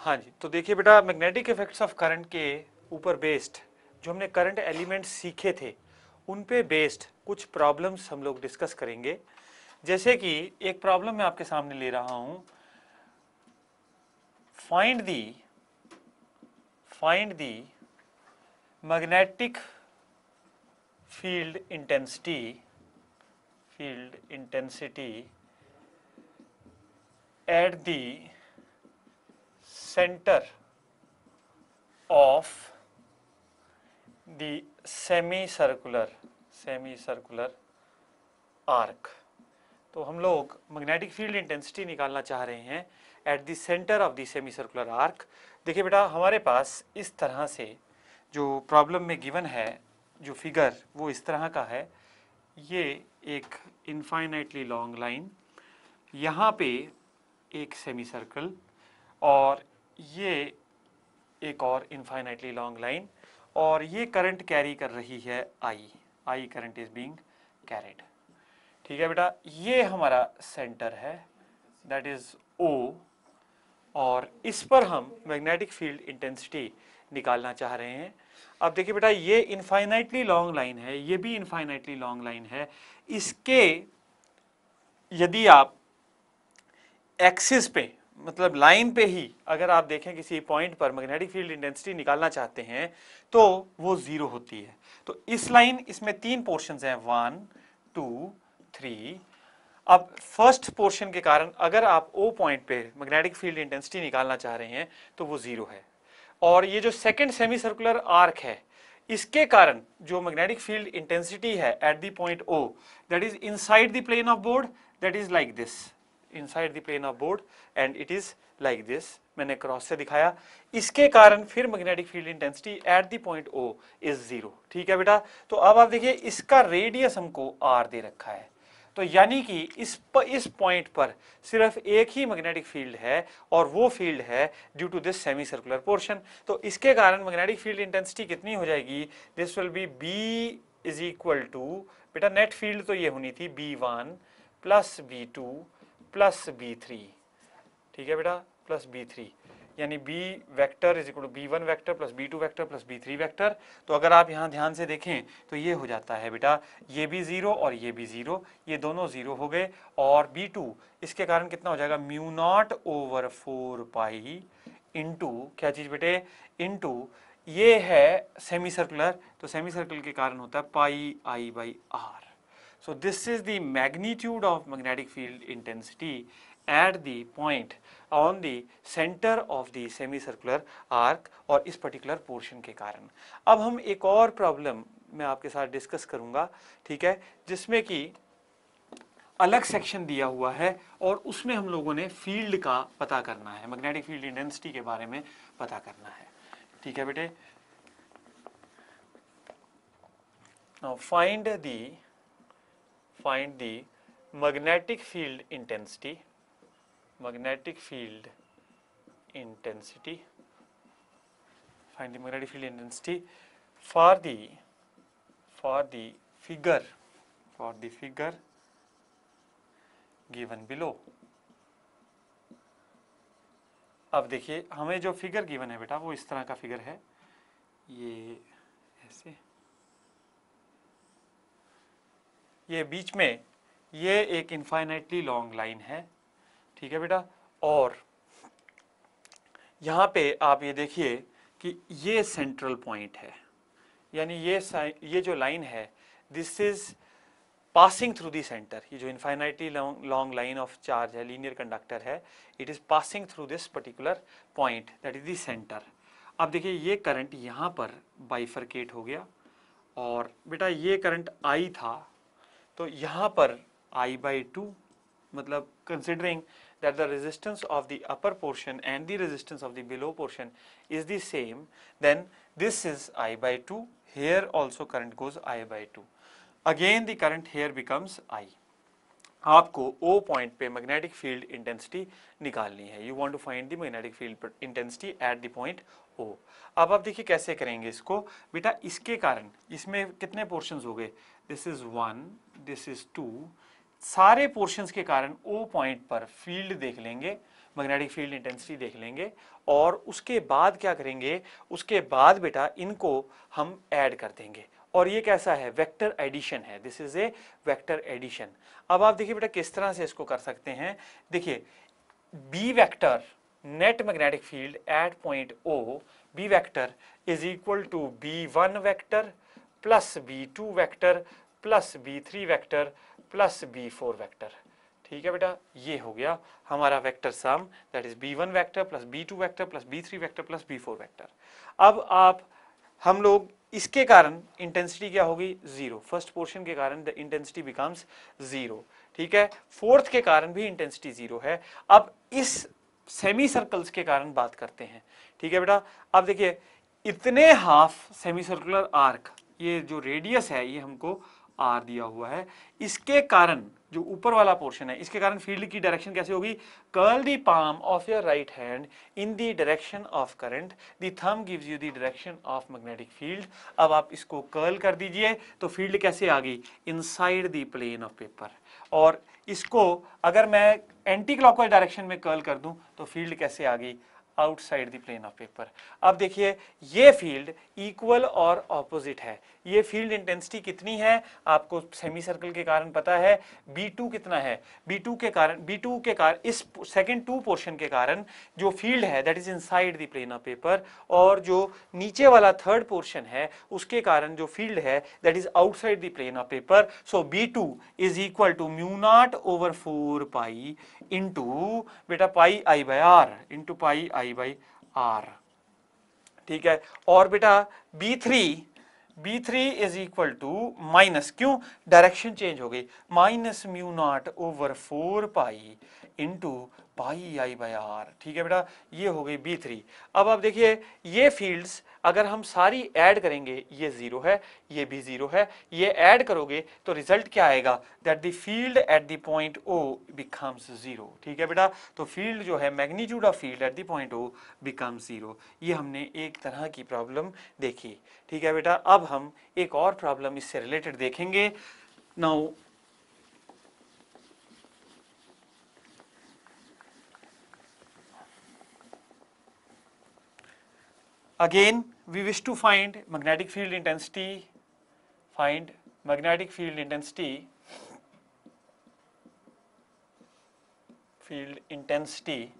हाँ जी तो देखिए बेटा मैग्नेटिक इफेक्ट्स ऑफ करंट के ऊपर बेस्ड जो हमने करंट एलिमेंट सीखे थे उन पे बेस्ड कुछ प्रॉब्लम्स हम लोग डिस्कस करेंगे जैसे कि एक प्रॉब्लम मैं आपके सामने ले रहा हूं find the find the magnetic field intensity field intensity at the centre of the semicircular semicircular arc तो हम लोग मैग्नेटिक फील्ड इंटेंसिटी निकालना चाह रहे हैं at the centre of the semi circular arc देखिए बेटा हमारे पास इस तरह से जो प्रॉब्लम में गिवन है जो फिगर वो इस तरह का है ये एक इनफाइनाइटली लॉन्ग लाइन यहाँ पे एक सेमी सर्कल और ये एक और इनफाइनाइटली लॉन्ग लाइन और ये करंट कैरी कर रही है I I current is being carried ठीक है बेटा ये हमारा सेंटर है दैट इज ओ और इस पर हम मैग्नेटिक फील्ड इंटेंसिटी निकालना चाह रहे हैं अब देखिए बेटा ये इनफाइनाइटली लॉन्ग लाइन है ये भी इनफाइनाइटली लॉन्ग लाइन है इसके यदि आप एक्सिस पे मतलब लाइन पे ही अगर आप देखें किसी पॉइंट पर मैग्नेटिक फील्ड इंटेंसिटी निकालना चाहते हैं तो वो ज़ीरो होती है तो इस लाइन इसमें तीन पोर्शन हैं वन टू थ्री अब फर्स्ट पोर्शन के कारण अगर आप ओ पॉइंट पे मैग्नेटिक फील्ड इंटेंसिटी निकालना चाह रहे हैं तो वो ज़ीरो है और ये जो सेकेंड सेमी सर्कुलर आर्क है इसके कारण जो मैग्नेटिक फील्ड इंटेंसिटी है at the point O that is inside the plane of board that is like this inside the plane of board and it is like this मैंने क्रॉस से दिखाया इसके कारण फिर magnetic field intensity at the point O is zero ठीक है बेटा तो अब आप देखिए इसका रेडियस हमको आर दे रखा है तो यानी कि इस प, इस पॉइंट पर सिर्फ एक ही मैग्नेटिक फील्ड है और वो फील्ड है due to this semi circular portion तो इसके कारण मैग्नेटिक फील्ड इंटेंसिटी कितनी हो जाएगी this will be B is equal to बेटा नेट फील्ड तो ये होनी थी B one plus B two plus B three ठीक है बेटा प्लस बी थ्री यानी B vector is equal to B one vector plus B two vector plus B three vector तो अगर आप यहाँ ध्यान से देखें तो ये हो जाता है बेटा ये भी ज़ीरो और ये भी ज़ीरो ये दोनों ज़ीरो हो गए और बी टू इसके कारण कितना हो जाएगा mu not over four pi into क्या चीज़ बेटे इंटू ये है सेमी सर्कुलर तो सेमी सर्कुलर के कारण होता है pi I by R So this is the magnitude of magnetic field intensity at the point on the center of the semicircular arc or इस particular portion ke karan. Ab hum ek aur problem मैं आपके साथ डिस्कस करूंगा ठीक है जिसमें कि अलग सेक्शन दिया हुआ है और उसमें हम लोगों ने फील्ड का पता करना है मैग्नेटिक फील्ड इंटेंसिटी के बारे में पता करना है ठीक है बेटे now find the find the magnetic field intensity magnetic field intensity find the magnetic field intensity for the for the figure for the figure given below अब देखिए हमें जो फिगर गिवन है बेटा वो इस तरह का फिगर है ये ऐसे ये बीच में ये एक इनफाइनाइटली लॉन्ग लाइन है ठीक है बेटा और यहाँ पे आप ये देखिए कि ये सेंट्रल पॉइंट है यानी ये ये जो लाइन है this is passing through the centre ये जो infinitely long line of charge है लीनियर कंडक्टर है it is passing through this particular point that is centre अब देखिए ये करंट यहाँ पर बाइफरकेट हो गया और बेटा ये करंट आई था तो यहाँ पर I by 2 मतलब considering that the resistance of the upper portion and the resistance of the below portion is the same then this is I by 2 here also current goes I by 2 again the current here becomes I आपको O पॉइंट पे मैग्नेटिक फील्ड इंटेंसिटी निकालनी है you want to find the magnetic field intensity at the point O अब आप देखिए कैसे करेंगे इसको बेटा इसके कारण इसमें कितने पोर्शंस हो गए this is one this is two सारे पोर्शंस के कारण ओ पॉइंट पर फील्ड देख लेंगे मैग्नेटिक फील्ड इंटेंसिटी देख लेंगे और उसके बाद क्या करेंगे उसके बाद बेटा इनको हम ऐड कर देंगे और ये कैसा है वेक्टर एडिशन है this is a vector addition अब आप देखिए बेटा किस तरह से इसको कर सकते हैं देखिए B vector magnetic field at point O B vector is equal to B one vector plus B two vector plus B three vector plus B four vector ठीक है बेटा ये हो गया हमारा vector sum that is B one vector plus B two vector plus B three vector plus B four vector अब आप हम लोग इसके कारण इंटेंसिटी क्या होगी जीरो फर्स्ट पोर्शन के कारण द इंटेंसिटी बिकम्स जीरो ठीक है फोर्थ के कारण भी इंटेंसिटी जीरो है अब इस सेमी सर्कल्स के कारण बात करते हैं ठीक है बेटा अब देखिए इतने हाफ सेमी सर्कुलर आर्क ये जो रेडियस है ये हमको आर दिया हुआ है इसके कारण जो ऊपर वाला पोर्शन है इसके कारण फील्ड की डायरेक्शन कैसे होगी curl the palm of your right hand in the direction of current the thumb gives you the direction of magnetic field अब आप इसको कर्ल कर दीजिए तो फील्ड कैसे आ गई inside the plane of paper और इसको अगर मैं एंटी क्लॉकवाइज डायरेक्शन में कर्ल कर दूं तो फील्ड कैसे आ गई outside the plane of paper अब देखिए ये फील्ड इक्वल और ऑपोजिट है ये फील्ड इंटेंसिटी कितनी है आपको सेमी सर्कल के कारण पता है B2 कितना है B2 के कारण B2 के कारण इस सेकेंड टू पोर्शन के कारण जो फील्ड है that is inside the plane of paper और जो नीचे वाला थर्ड पोर्शन है उसके कारण जो फील्ड है that is outside the plane of paper so B2 is equal to mu not over four pi into बेटा pi I by R into pi I I by R ठीक है और बेटा B three B three is equal to minus क्यों डायरेक्शन चेंज हो गई minus mu not over four pi into pi I by R ठीक है बेटा ये हो गई बी थ्री अब आप देखिए ये फील्ड्स अगर हम सारी ऐड करेंगे ये ज़ीरो है ये भी ज़ीरो है ये ऐड करोगे तो रिजल्ट क्या आएगा that the field at the point O becomes zero ठीक है बेटा तो फील्ड जो है magnitude of field at the point O becomes zero ये हमने एक तरह की प्रॉब्लम देखी ठीक है बेटा अब हम एक और प्रॉब्लम इससे रिलेटेड देखेंगे now again we wish to find magnetic field intensity find magnetic field intensity field intensity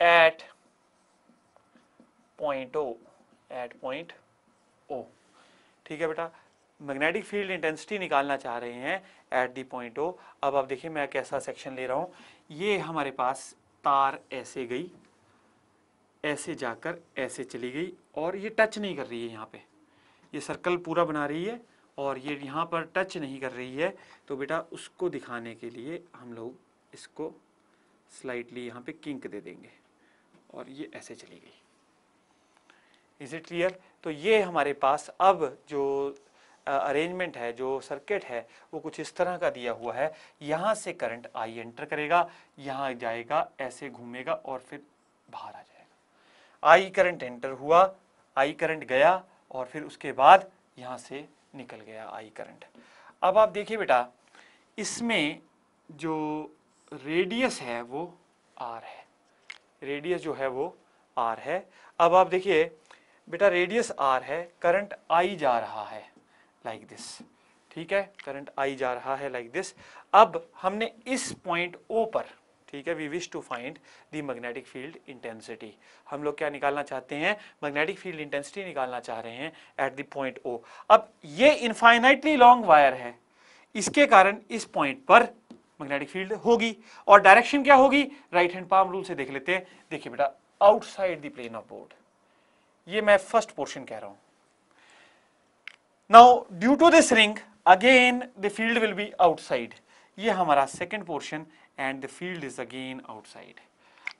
at point O at point O ठीक है बेटा मैग्नेटिक फील्ड इंटेंसिटी निकालना चाह रहे हैं एट दी पॉइंट ओ अब आप देखिए मैं कैसा सेक्शन ले रहा हूँ ये हमारे पास तार ऐसे गई ऐसे जाकर ऐसे चली गई और ये टच नहीं कर रही है यहाँ पे ये सर्कल पूरा बना रही है और ये यहाँ पर टच नहीं कर रही है तो बेटा उसको दिखाने के लिए हम लोग इसको स्लाइटली यहाँ पे किंक दे देंगे और ये ऐसे चली गई इज़ इट क्लियर तो ये हमारे पास अब जो अरेंजमेंट है जो सर्किट है वो कुछ इस तरह का दिया हुआ है यहाँ से करंट आई एंटर करेगा यहाँ जाएगा ऐसे घूमेगा और फिर बाहर आ जाएगा आई करंट एंटर हुआ आई करंट गया और फिर उसके बाद यहाँ से निकल गया आई करंट अब आप देखिए बेटा इसमें जो रेडियस है वो आर है रेडियस जो है वो आर है अब आप देखिए बेटा रेडियस आर है करंट आई जा रहा है लाइक like दिस ठीक है करंट आई जा रहा है लाइक like दिस अब हमने इस पॉइंट ओ पर ठीक है we wish to find the magnetic field intensity हम लोग क्या निकालना चाहते हैं मैग्नेटिक फील्ड इंटेंसिटी निकालना चाह रहे हैं एट द पॉइंट ओ अब ये इनफाइनाइटली लॉन्ग वायर है इसके कारण इस पॉइंट पर मैग्नेटिक फील्ड होगी और डायरेक्शन क्या होगी राइट हैंड पाम रूल से देख लेते हैं देखिए बेटा outside the plane of board ये मैं फर्स्ट पोर्शन कह रहा हूं now due to this ring again the field will be outside ये हमारा second portion and the field is again outside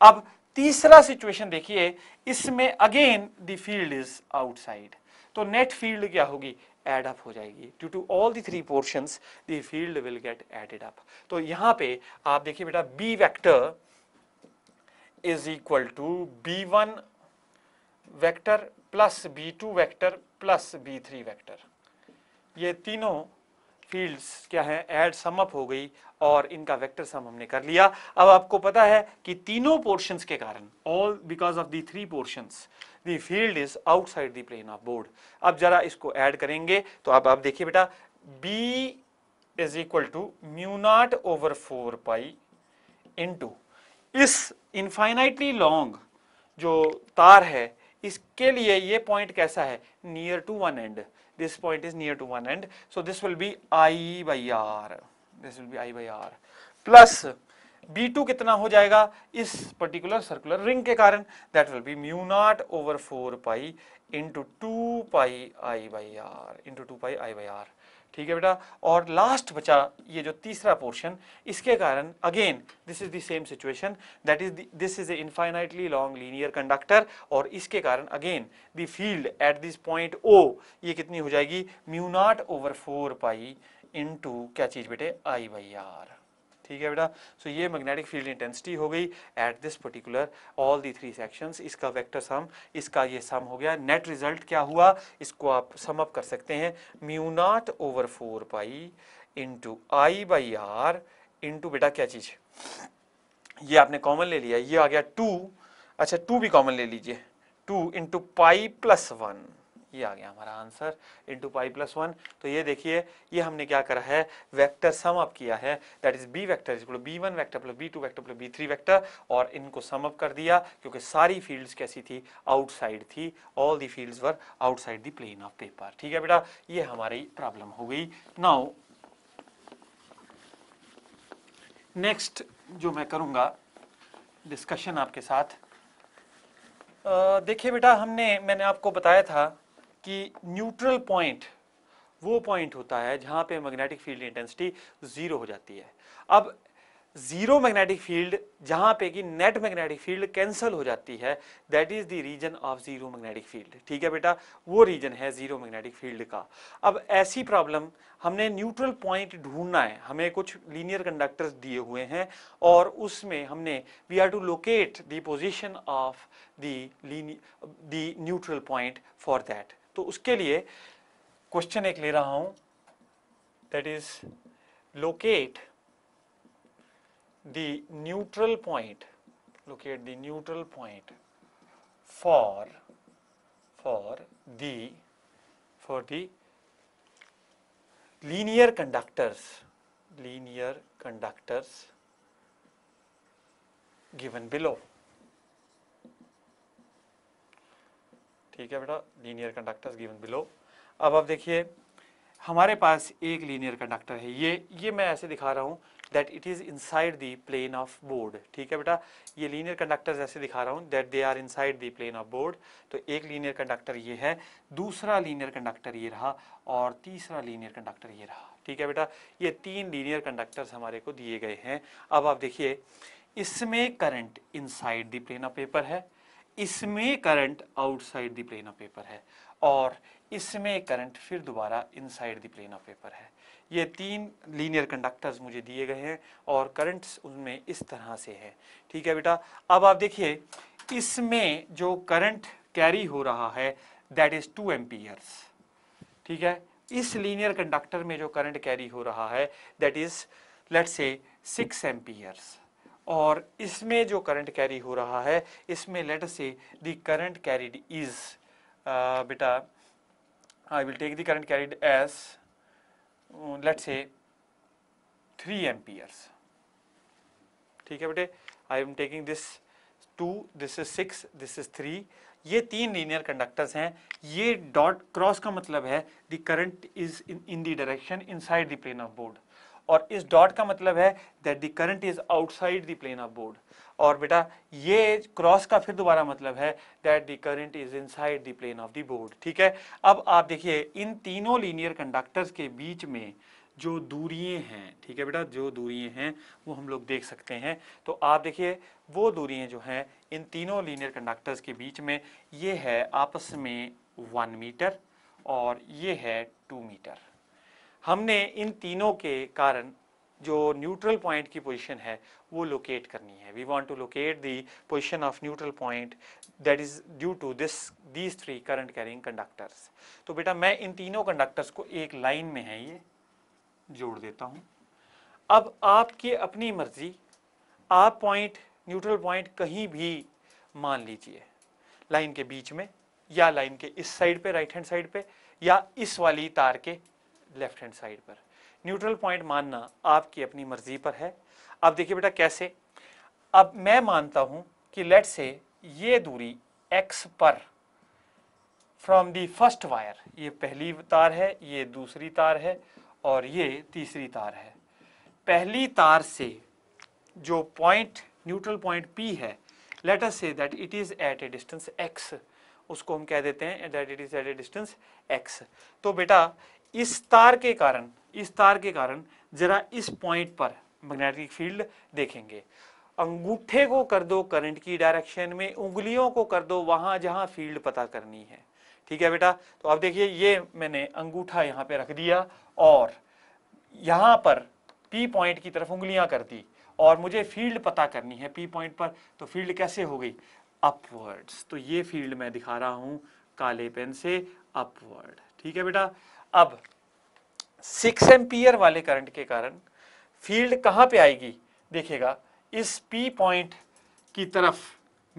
अब तीसरा सिचुएशन देखिए इसमें again the field is outside तो नेट फील्ड क्या होगी एड अप हो जाएगी due to all the three portions the field will get added up तो यहां पे आप देखिए बेटा B vector is equal to B one vector plus B two vector plus B three vector ये तीनों फील्ड्स क्या है एड सम अप हो गई और इनका वेक्टर सम हमने कर लिया अब आपको पता है कि तीनों पोर्शंस के कारण all because of the three portions the field is outside the plane of board अब जरा इसको ऐड करेंगे तो अब आप देखिए बेटा B is equal to mu not over four pi two इस इनफाइनाइटली लॉन्ग जो तार है इसके लिए ये पॉइंट कैसा है near to one and this point is near to one end so this will be i by r this will be i by r plus b2 कितना हो जाएगा इस पर्टिकुलर सर्कुलर रिंग के कारण that will be mu not over four pi into two pi I by R into two pi I by R ठीक है बेटा और लास्ट बचा ये जो तीसरा पोर्शन इसके कारण again this is the same situation that is this is a infinitely long linear conductor और इसके कारण again the field at this point O ये कितनी हो जाएगी mu not over four pi in क्या चीज़ बेटे आई वाई आर ठीक है बेटा सो ये मैग्नेटिक फील्ड इंटेंसिटी हो गई at this particular all the three sections इसका वेक्टर सम इसका ये सम हो गया नेट रिजल्ट क्या हुआ इसको आप सम अप कर सकते हैं mu not over four pi into I by R into बेटा क्या चीज़ ये आपने कॉमन ले लिया ये आ गया टू अच्छा टू भी कॉमन ले लीजिए two into pi plus one ये आ गया हमारा answer into pi plus one तो ये देखिए ये हमने क्या करा है वेक्टर सम अप किया है that is B vector is B one vector plus B two vector plus B three vector और इनको सम अप कर दिया क्योंकि सारी फील्ड्स कैसी थी आउटसाइड थी all the fields were outside the plane of paper ठीक है बेटा ये हमारी प्रॉब्लम हो गई नाउ नेक्स्ट जो मैं करूँगा डिस्कशन आपके साथ देखिए बेटा हमने मैंने आपको बताया था कि न्यूट्रल पॉइंट वो पॉइंट होता है जहाँ पे मैग्नेटिक फील्ड इंटेंसिटी ज़ीरो हो जाती है अब ज़ीरो मैग्नेटिक फील्ड जहाँ पे कि नेट मैग्नेटिक फील्ड कैंसल हो जाती है that is the reason of zero magnetic field ठीक है बेटा वो रीजन है ज़ीरो मैग्नेटिक फील्ड का अब ऐसी प्रॉब्लम हमने न्यूट्रल पॉइंट ढूंढना है हमें कुछ लीनियर कंडक्टर्स दिए हुए हैं और उसमें हमने we are to locate the position of the neutral point for that तो उसके लिए क्वेश्चन एक ले रहा हूं that is locate the neutral point locate the neutral point for for the for the linear conductors linear conductors given below ठीक है बेटा लीनियर कंडक्टर्स गिवन बिलो अब आप देखिए हमारे पास एक लीनियर कंडक्टर है ये ये मैं ऐसे दिखा रहा हूँ that it is inside the plane of board ठीक है बेटा ये लीनियर कंडक्टर्स ऐसे दिखा रहा हूँ that they are inside the plane of board तो एक लीनियर कंडक्टर ये है दूसरा लीनियर कंडक्टर ये रहा और तीसरा लीनियर कंडक्टर ये रहा ठीक है बेटा ये तीन लीनियर कंडक्टर्स हमारे को दिए गए हैं अब आप देखिए इसमें current inside the plane of paper है इसमें current outside the plane of paper है और इसमें करंट फिर दोबारा inside the plane of paper है ये तीन लीनियर कंडक्टर्स मुझे दिए गए हैं और करंट्स उनमें इस तरह से हैं ठीक है बेटा अब आप देखिए इसमें जो करंट कैरी हो रहा है दैट इज़ टू एम्पियर्स ठीक है इस लीनियर कंडक्टर में जो करंट कैरी हो रहा है that is let say six amperes और इसमें जो करंट कैरी हो रहा है इसमें लेट से द करंट कैरीड इज बेटा I will take the current carried as let say three amperes ठीक है बेटे I am taking this two this is six this is three ये तीन लीनियर कंडक्टर्स हैं ये डॉट क्रॉस का मतलब है the current is in in the direction inside the plane of board और इस डॉट का मतलब है that the current is outside the plane of board और बेटा ये क्रॉस का फिर दोबारा मतलब है that the current is inside the plane of the board ठीक है अब आप देखिए इन तीनों लीनियर कंडक्टर्स के बीच में जो दूरियाँ हैं ठीक है बेटा जो दूरियाँ हैं वो हम लोग देख सकते हैं तो आप देखिए वो दूरियाँ जो हैं इन तीनों लीनियर कंडक्टर्स के बीच में ये है आपस में वन मीटर और ये है टू मीटर हमने इन तीनों के कारण जो न्यूट्रल पॉइंट की पोजीशन है वो लोकेट करनी है we want to locate the position of neutral point that is due to this these three current carrying conductors तो बेटा मैं इन तीनों कंडक्टर्स को एक लाइन में है ये जोड़ देता हूँ अब आपकी अपनी मर्जी आप पॉइंट न्यूट्रल पॉइंट कहीं भी मान लीजिए लाइन के बीच में या लाइन के इस साइड पे राइट हैंड साइड पे या इस वाली तार के लेफ्ट हैंड साइड पर न्यूट्रल पॉइंट मानना आपकी अपनी मर्जी पर है अब देखिए बेटा कैसे अब मैं मानता हूं कि लेट से ये दूरी एक्स पर फ्रॉम दी फर्स्ट वायर ये पहली तार है ये दूसरी तार है और ये तीसरी तार है पहली तार से जो पॉइंट न्यूट्रल पॉइंट पी है let us say that it is at a distance X उसको हम कह देते हैं that it is at a distance X तो बेटा इस तार के कारण इस तार के कारण जरा इस पॉइंट पर मैग्नेटिक फील्ड देखेंगे अंगूठे को कर दो करंट की डायरेक्शन में उंगलियों को कर दो वहां जहां फील्ड पता करनी है ठीक है बेटा तो आप देखिए ये मैंने अंगूठा यहाँ पे रख दिया और यहाँ पर पी पॉइंट की तरफ उंगलियां कर दी और मुझे फील्ड पता करनी है पी पॉइंट पर तो फील्ड कैसे हो गई अपवर्ड्स तो ये फील्ड मैं दिखा रहा हूँ काले पेन से अपवर्ड ठीक है बेटा अब सिक्स एम्पियर वाले करंट के कारण फील्ड कहाँ पे आएगी देखेगा इस पी पॉइंट की तरफ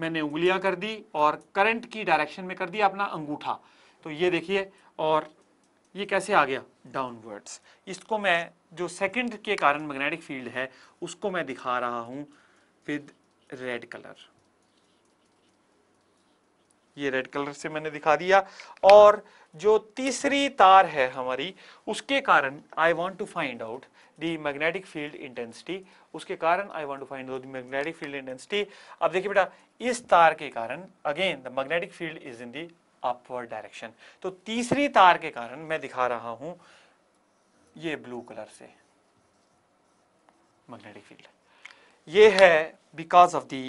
मैंने उंगलियां कर दी और करंट की डायरेक्शन में कर दिया अपना अंगूठा तो ये देखिए और ये कैसे आ गया डाउनवर्ड्स इसको मैं जो सेकंड के कारण मैग्नेटिक फील्ड है उसको मैं दिखा रहा हूँ विद रेड कलर ये रेड कलर से मैंने दिखा दिया और जो तीसरी तार है हमारी उसके कारण I want to find out the magnetic field intensity उसके कारण I want to find out the magnetic field intensity अब देखिए बेटा इस तार के कारण again the magnetic field is in the upward direction तो तीसरी तार के कारण मैं दिखा रहा हूं ये ब्लू कलर से मैग्नेटिक फील्ड ये है because of the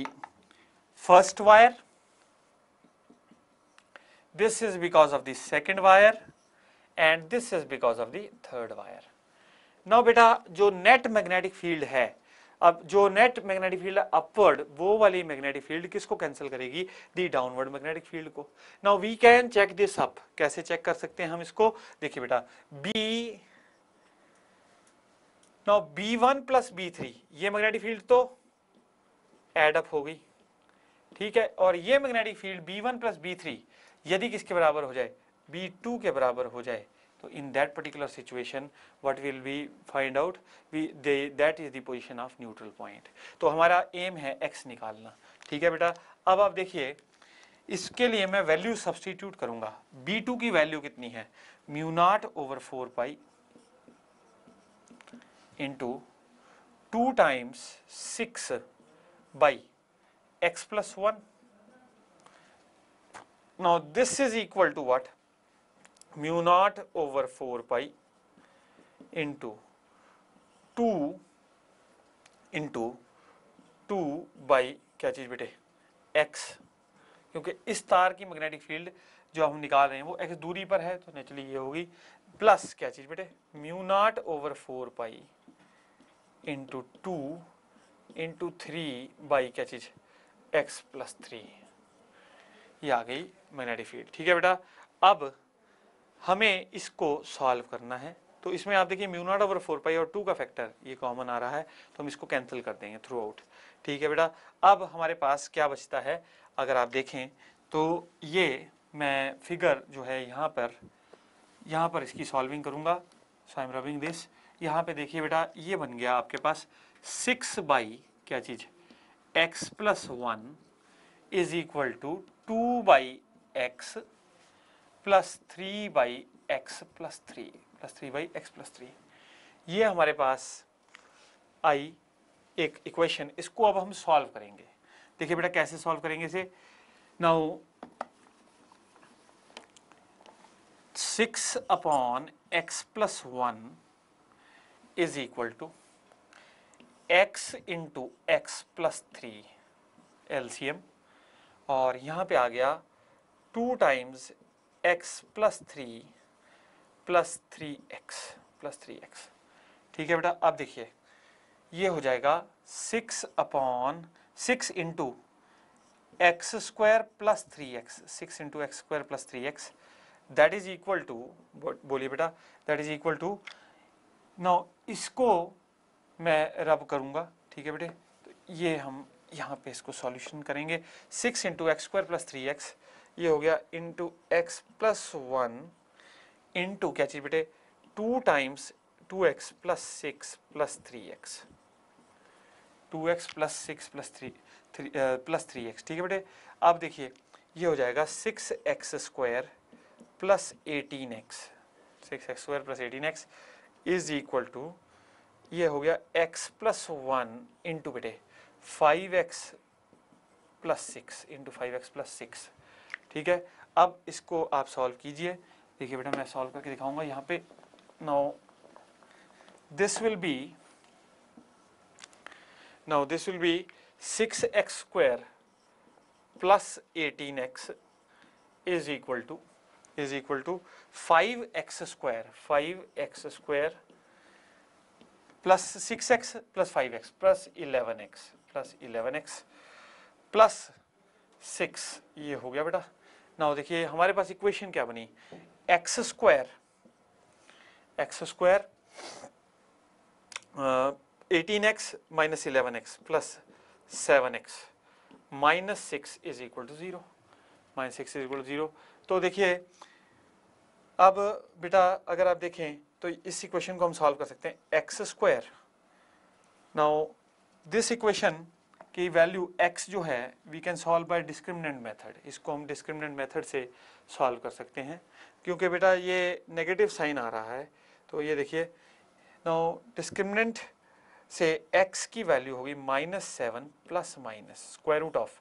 first wire This is because of the second wire and this is because of the third wire. Now बेटा जो net magnetic field है अब जो नेट मैग्नेटिक फील्ड अपवर्ड वो वाली मैग्नेटिक फील्ड किसको कैंसिल करेगी दी डाउनवर्ड मैग्नेटिक फील्ड को now we can check this up कैसे चेक कर सकते हैं हम इसको देखिए बेटा B now B one plus B three ये मैग्नेटिक फील्ड तो एड अप हो गई ठीक है और ये magnetic field B one plus B three यदि किसके बराबर हो जाए बी टू के बराबर हो जाए तो in that particular situation what will be find out we that is the position of neutral point तो हमारा एम है एक्स निकालना ठीक है बेटा अब आप देखिए इसके लिए मैं वैल्यू सब्सटीट्यूट करूंगा बी टू की वैल्यू कितनी है mu not over four pi into two times six by x plus one Now this is equal to what? Mu naught over 4 pi into 2 into 2 by क्या चीज़ बेटे x क्योंकि इस तार की मैग्नेटिक फील्ड जो हम निकाल रहे हैं वो x दूरी पर है तो नेचुरली ये होगी प्लस क्या चीज़ बेटे mu not over four pi into two into three by क्या चीज़ x प्लस थ्री ये आ गई मैग्नेटिक फील्ड ठीक है बेटा अब हमें इसको सॉल्व करना है तो इसमें आप देखिए म्यूनॉट ओवर फोर पाई और टू का फैक्टर ये कॉमन आ रहा है तो हम इसको कैंसिल कर देंगे थ्रू आउट ठीक है बेटा अब हमारे पास क्या बचता है अगर आप देखें तो ये मैं फिगर जो है यहाँ पर यहाँ पर इसकी सॉल्विंग करूँगा सो आई एम रविंग दिस यहाँ पे देखिए बेटा ये बन गया आपके पास सिक्स बाई क्या चीज़ x plus one is equal to two by x plus three by x plus three plus three by x plus three ये हमारे पास आई एक इक्वेशन इसको अब हम सॉल्व करेंगे देखिए बेटा कैसे सॉल्व करेंगे इसे now six upon x plus one is equal to x into x plus three L और यहां पे आ गया two times x plus three plus three x plus three x ठीक है बेटा अब देखिए ये हो जाएगा six upon six into x square plus three x six into x square plus three x that is equal to बोलिए बेटा that is equal to now इसको मैं रब करूंगा ठीक है बेटे तो ये हम यहाँ पे इसको सॉल्यूशन करेंगे six into x square plus three x ये हो गया into x plus one into क्या चीज़ बेटे two times two x plus six plus three x two x plus six plus three three plus three x ठीक है बेटे अब देखिए ये हो जाएगा six x square plus eighteen x six x square plus eighteen x is equal to ये हो गया एक्स प्लस वन इंटू बेटे five x plus six into five x plus six ठीक है अब इसको आप सॉल्व कीजिए देखिए बेटा मैं सॉल्व करके दिखाऊंगा यहाँ पे now this will be now this will be six x square plus eighteen x is equal to is equal to five x square five x square plus six x plus five x plus eleven x plus eleven x plus six ये हो गया बेटा नाउ देखिए हमारे पास इक्वेशन क्या बनी x square x square eighteen x minus eleven x plus seven x minus six is equal to zero minus six is equal to zero तो देखिए अब बेटा अगर आप देखें तो इस इक्वेशन को हम सॉल्व कर सकते हैं x square now this equation कि वैल्यू एक्स जो है we can solve by discriminant method इसको हम डिस्क्रिमिनेंट मेथड से सॉल्व कर सकते हैं क्योंकि बेटा ये नेगेटिव साइन आ रहा है तो ये देखिए नाउ डिस्क्रिमिनेंट से एक्स की वैल्यू होगी minus seven plus minus square root of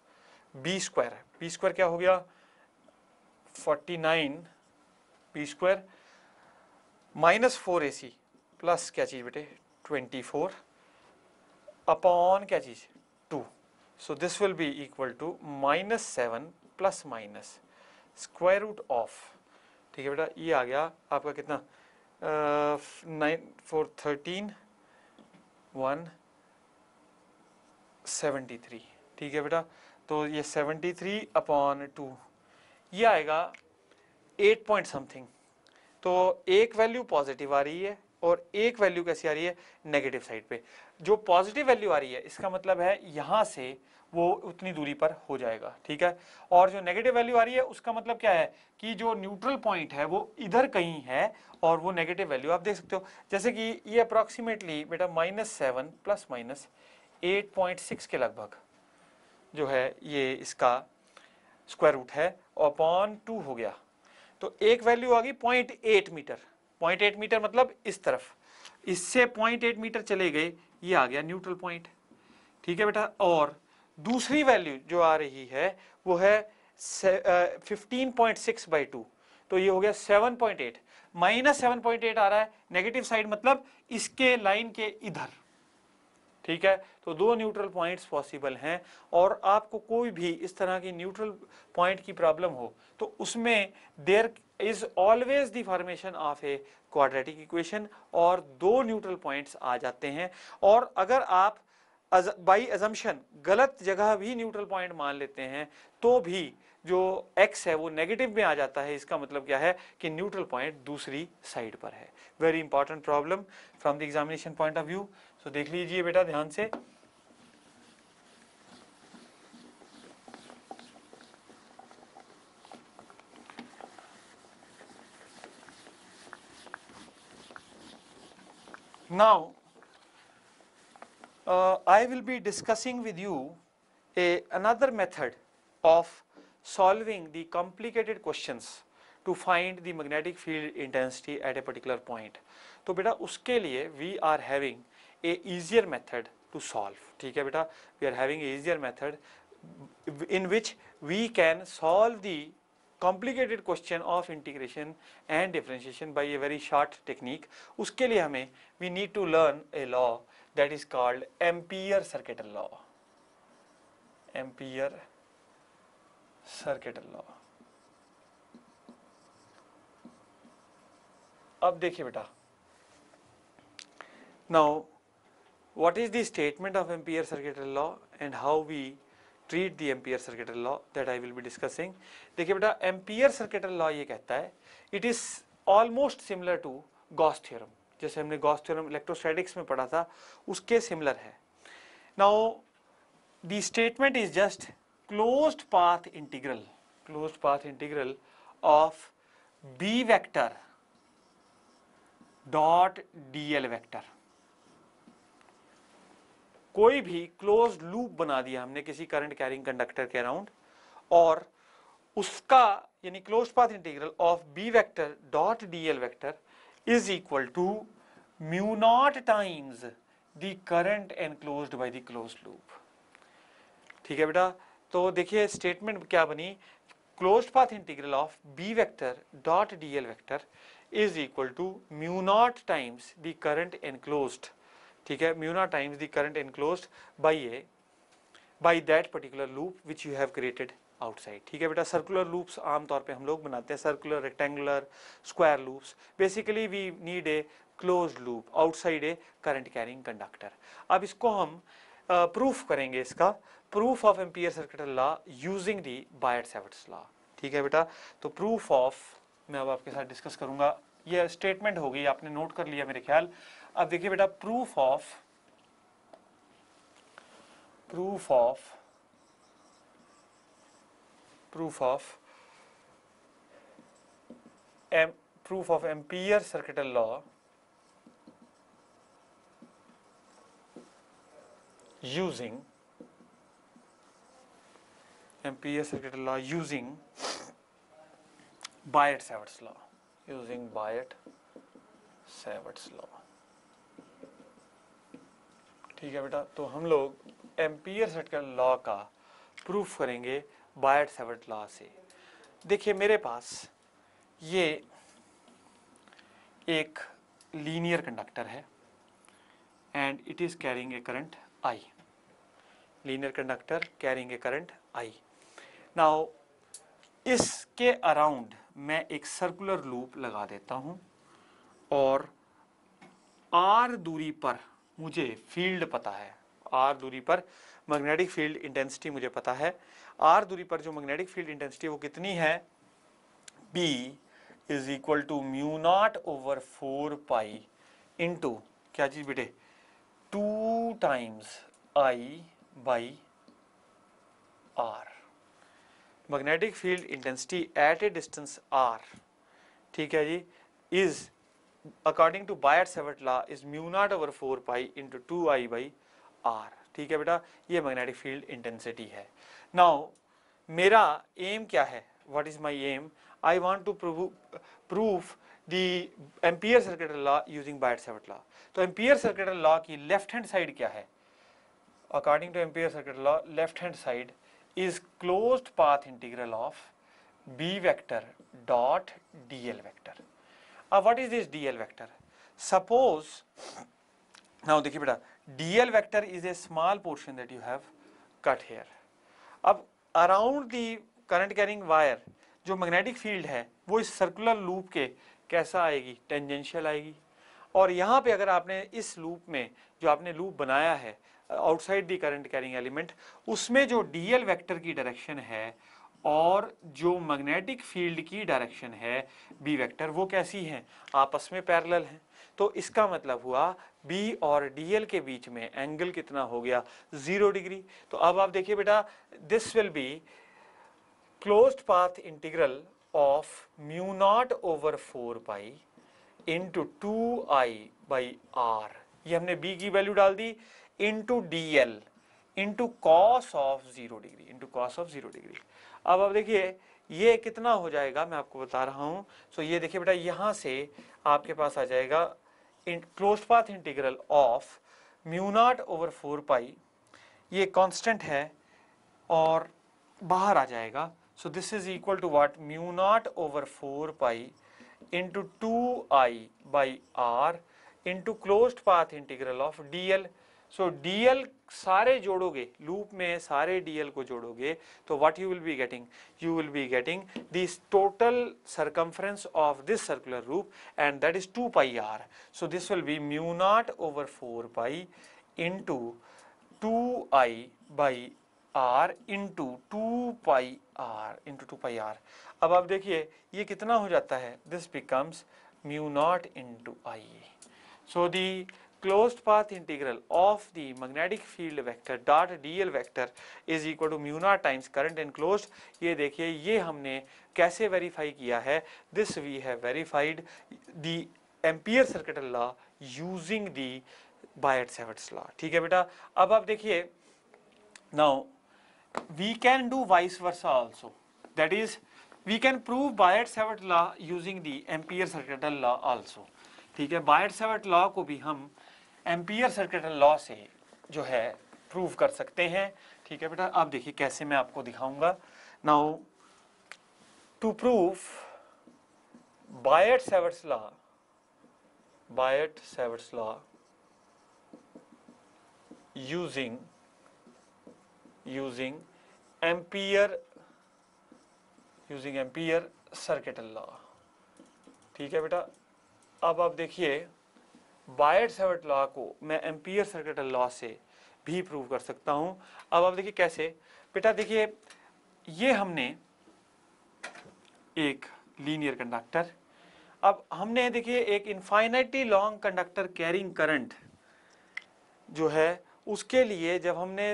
B square B square क्या हो गया forty nine B square minus four A C plus क्या चीज़ बेटे ट्वेंटी फोर अपॉन क्या चीज़ So, this will be equal to minus 7 plus minus square root of ठीक है बेटा ये e आ गया आपका कितना nine four thirteen one seventy three ठीक है बेटा तो ये सेवेंटी थ्री अपॉन टू ये आएगा एट पॉइंट समथिंग तो एक वैल्यू पॉजिटिव आ रही है और एक वैल्यू कैसी आ रही है नेगेटिव साइड पे जो पॉजिटिव वैल्यू आ रही है इसका मतलब है यहां से वो उतनी दूरी पर हो जाएगा ठीक है और जो नेगेटिव वैल्यू आ रही है उसका मतलब क्या है कि जो न्यूट्रल पॉइंट है वो इधर कहीं है और वो नेगेटिव वैल्यू आप देख सकते हो जैसे कि ये अप्रॉक्सीमेटली बेटा minus seven plus minus eight point six के लगभग जो है ये इसका स्क्वायर रूट है अपॉन टू हो गया तो एक वैल्यू आ गई point eight meter point eight meter मतलब इस तरफ इससे पॉइंट एट मीटर चले गए ये आ गया न्यूट्रल पॉइंट ठीक है बेटा और दूसरी वैल्यू जो आ रही है वो है fifteen point six by two तो ये हो गया seven point eight minus seven point eight आ रहा है नेगेटिव साइड मतलब इसके लाइन के इधर ठीक है तो दो न्यूट्रल पॉइंट्स पॉसिबल हैं और आपको कोई भी इस तरह की न्यूट्रल पॉइंट की प्रॉब्लम हो तो उसमें there is always the formation of a quadratic equation और दो न्यूट्रल पॉइंट्स आ जाते हैं और अगर आप बाई एजम्पन गलत जगह भी न्यूट्रल पॉइंट मान लेते हैं तो भी जो एक्स है वो नेगेटिव में आ जाता है इसका मतलब क्या है कि न्यूट्रल पॉइंट दूसरी साइड पर है very important problem from the examination point of view तो देख लीजिए बेटा ध्यान से now I will be discussing with you a another method of solving the complicated question to find the magnetic field intensity at a particular point तो बेटा उसके लिए we are having a easier method to solve theek hai beta we are having a easier method in which we can solve the complicated question of integration and differentiation by a very short technique uske liye hame we need to learn a law that is called Ampere circuit law Ampere circuital law अब देखिए बेटा now what is the statement of Ampere circuitry law and how we treat the Ampere circuitry law that I will be discussing. dekhiye beta Ampere circuitry law ye kehta hai it is almost similar to Gauss theorem jaise humne Gauss theorem electrostatics mein padha tha uske similar hai Now the statement is just closed path integral closed path integral of B vector dot dl vector कोई भी क्लोज लूप बना दिया हमने किसी करंट कैरिंग कंडक्टर के अराउंड और उसका यानी close path integral of B vector dot L vector is equal to mu naught times the current enclose by the close loop ठीक है बेटा तो देखिए स्टेटमेंट क्या बनी close path integral of B vector dot D L vector is equal to mu naught times the current enclosed ठीक है mu naught times the current enclose by A by that particular loop which you have created outside ठीक है बेटा सर्कुलर लूप्स आमतौर पे हम लोग बनाते हैं circular rectangular square loops basically we need a close loop outside a current carrying conductor अब इसको हम प्रूफ uh, करेंगे इसका proof of Ampere circuit law using the Biot Savart's law ठीक है बेटा तो प्रूफ ऑफ मैं अब आपके साथ डिस्कस करूंगा यह स्टेटमेंट होगी आपने नोट कर लिया मेरे ख्याल uh, we give it a proof of proof of proof of um, proof of ampere circuital law using ampere circuital law using Byatt-Savart's law using Byatt-Savart's law ठीक है बेटा तो हम लोग एम्पियर सेट लॉ का प्रूफ करेंगे बायट सेवर्ट लॉ से देखिए मेरे पास ये एक लीनियर कंडक्टर है and it is carrying a current I linear conductor carrying a current I now इसके अराउंड मैं एक सर्कुलर लूप लगा देता हूँ और आर दूरी पर मुझे फील्ड पता है आर दूरी पर मैग्नेटिक फील्ड इंटेंसिटी मुझे पता है आर दूरी पर जो मैग्नेटिक फील्ड इंटेंसिटी वो कितनी है B is equal to mu not over four pi into क्या चीज़ बेटे two times I by R magnetic field intensity at a distance R ठीक है जी is according to Biot Savart law is mu not over four pi into two I by R ठीक है बेटा ये मैग्नेटिक फील्ड इंटेंसिटी है नाउ मेरा एम क्या है what is my aim I want to proof the Ampere circuit law using Biot Savart law तो एम्पियर सर्किट लॉ की लेफ्ट हैंड साइड क्या है according to Ampere circuit law left hand side is closed path integral of B vector dot D L vector अब what is this D L vector suppose now देखिए बेटा D L vector is a small portion that you have cut here अब around the current carrying wire जो मैग्नेटिक फील्ड है वो इस सर्कुलर लूप के कैसा आएगी टेंजेंशियल आएगी और यहाँ पे अगर आपने इस लूप में जो आपने लूप बनाया है outside the current carrying element उसमें जो डीएल वेक्टर की डायरेक्शन है और जो मैग्नेटिक फील्ड की डायरेक्शन है बी वेक्टर वो कैसी है आपस में पैरेलल हैं तो इसका मतलब हुआ बी और एल के बीच में एंगल कितना हो गया ज़ीरो डिग्री तो अब आप देखिए बेटा this will be closed path integral of mu not over four pi into two I by R ये हमने बी की वैल्यू डाल दी into D L into cos of zero degree into cos of zero degree अब अब देखिए ये कितना हो जाएगा मैं आपको बता रहा हूँ सो ये देखिए बेटा यहाँ से आपके पास आ जाएगा close path integral of mu over four pi ये कांस्टेंट है और बाहर आ जाएगा so this is equal to what mu over four pi into two I by R into close path integral of D L so D L सारे जोड़ोगे लूप में सारे डीएल को जोड़ोगे तो what you will be getting you will be getting this total circumference of this circular loop and that is two pi R so this will be mu not over four pi into two I by R into two pi R into two pi R अब आप देखिए ये कितना हो जाता है this becomes mu naught into I so the closed path integral of the magnetic field vector dot dl vector is equal to mu naught times current enclosed ye dekhiye ye humne kaise verify kiya hai this we have verified the ampere circuit law using the Bayard Savart's law theek hai beta ab aap dekhiye now we can do vice versa also that is we can prove Bayard Savart law using the ampere circuit law also ठीक है Bayard Savart law को भी हम एम्पियर सर्किटल लॉ से जो है प्रूव कर सकते हैं ठीक है बेटा आप देखिए कैसे मैं आपको दिखाऊंगा now to prove Biot Savart's law Biot Savart's law using using Ampere using Ampere circuital law ठीक है बेटा अब आप देखिए वायर्ड सेवर्ट लॉ को मैं एम्पियर सर्किट लॉ से भी प्रूव कर सकता हूँ अब आप देखिए कैसे बेटा देखिए ये हमने एक लीनियर कंडक्टर अब हमने देखिए एक infinitely long conductor carrying current जो है उसके लिए जब हमने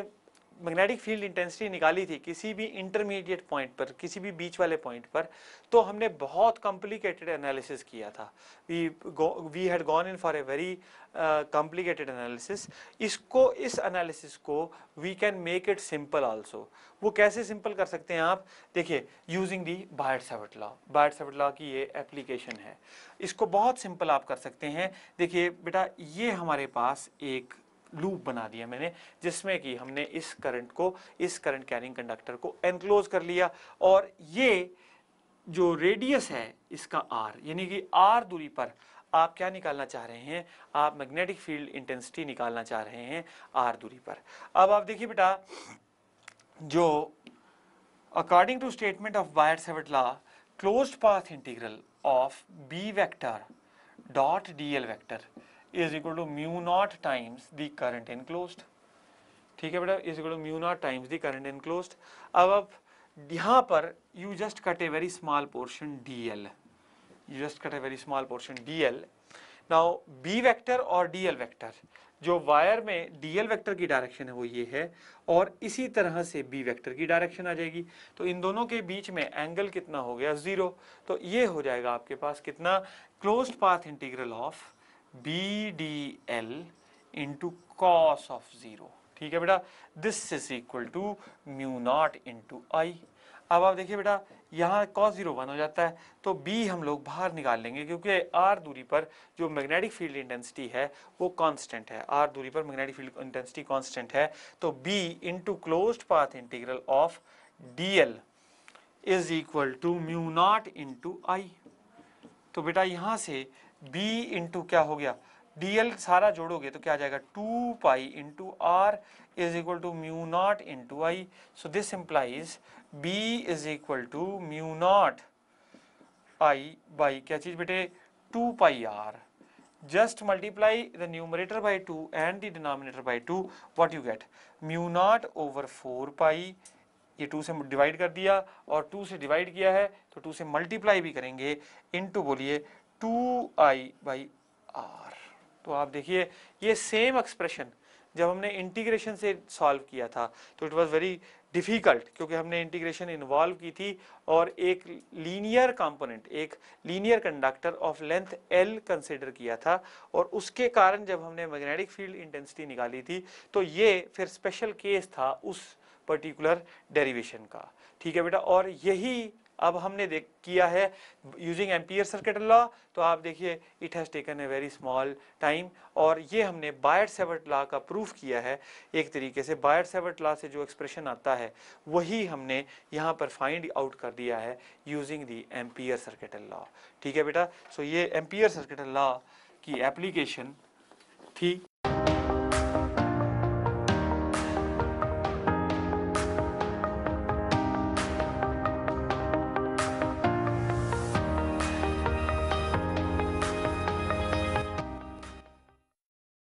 मैग्नेटिक फील्ड इंटेंसिटी निकाली थी किसी भी इंटरमीडिएट पॉइंट पर किसी भी बीच वाले पॉइंट पर तो हमने बहुत कॉम्प्लिकेटेड एनालिसिस किया था we we had gone in for a very complicated analysis इसको इस एनालिसिस को we can make it simple also वो कैसे सिंपल कर सकते हैं आप देखिए using the Biot Savart law Biot Savart law की ये एप्लीकेशन है इसको बहुत सिंपल आप कर सकते हैं देखिए बेटा ये हमारे पास एक लूप बना दिया मैंने जिसमें कि हमने इस करंट को इस करंट कैरिंग कंडक्टर को एनक्लोज कर लिया और ये जो रेडियस है इसका आर यानी कि आर दूरी पर आप क्या निकालना चाह रहे हैं आप मैग्नेटिक फील्ड इंटेंसिटी निकालना चाह रहे हैं आर दूरी पर अब आप देखिए बेटा जो अकॉर्डिंग टू स्टेटमेंट ऑफ वायर Savart law close path integral of B vector dot D l vector is equal to mu naught times the current enclose ठीक है बेटा is equal to mu naught times the current enclose अब अब यहां पर you just cut a very small portion d you just cut a very small portion portion dl now b vector और dl वेक्टर जो वायर में dl वेक्टर की डायरेक्शन है वो ये है और इसी तरह से b वेक्टर की डायरेक्शन आ जाएगी तो इन दोनों के बीच में एंगल कितना हो गया ज़ीरो तो ये हो जाएगा आपके पास कितना closed path integral of B d L into cos of zero ठीक है बेटा this is equal to mu naught into I अब आप देखिए बेटा यहाँ कॉस जीरो वन हो जाता है तो बी हम लोग बाहर निकाल लेंगे क्योंकि आर दूरी पर जो मैग्नेटिक फील्ड इंटेंसिटी है वो कांस्टेंट है आर दूरी पर मैग्नेटिक फील्ड इंटेंसिटी कांस्टेंट है तो B into close path integral of D l is equal to mu naught into I तो बेटा यहाँ से b इंटू क्या हो गया dl सारा जोड़ोगे तो क्या आ जाएगा two pi into r is equal to mu naught into I so this implies b is equal to mu naught I by क्या चीज बेटे two pi r just multiply the numerator by two and the denominator by two what you get mu not over four pi ये टू से डिवाइड कर दिया और टू से डिवाइड किया है तो टू से मल्टीप्लाई भी करेंगे इनटू बोलिए टू आई बाई आर तो आप देखिए ये सेम एक्सप्रेशन जब हमने इंटीग्रेशन से सॉल्व किया था तो इट वाज वेरी डिफ़िकल्ट क्योंकि हमने इंटीग्रेशन इन्वॉल्व की थी और एक लीनियर कंपोनेंट एक linear conductor of length l consider किया था और उसके कारण जब हमने मैग्नेटिक फील्ड इंटेंसिटी निकाली थी तो ये फिर स्पेशल केस था उस पर्टिकुलर डेरिवेशन का ठीक है बेटा और यही अब हमने देख किया है यूजिंग एम्पियर सर्किट लॉ तो आप देखिए it has taken a very small time और ये हमने बायर सेवर्ट लॉ का प्रूफ किया है एक तरीके से बायर सेवर्ट लॉ से जो एक्सप्रेशन आता है वही हमने यहाँ पर फाइंड आउट कर दिया है using the ampere circuit law ठीक है बेटा सो so ये एम्पियर सर्किट लॉ की एप्लीकेशन थी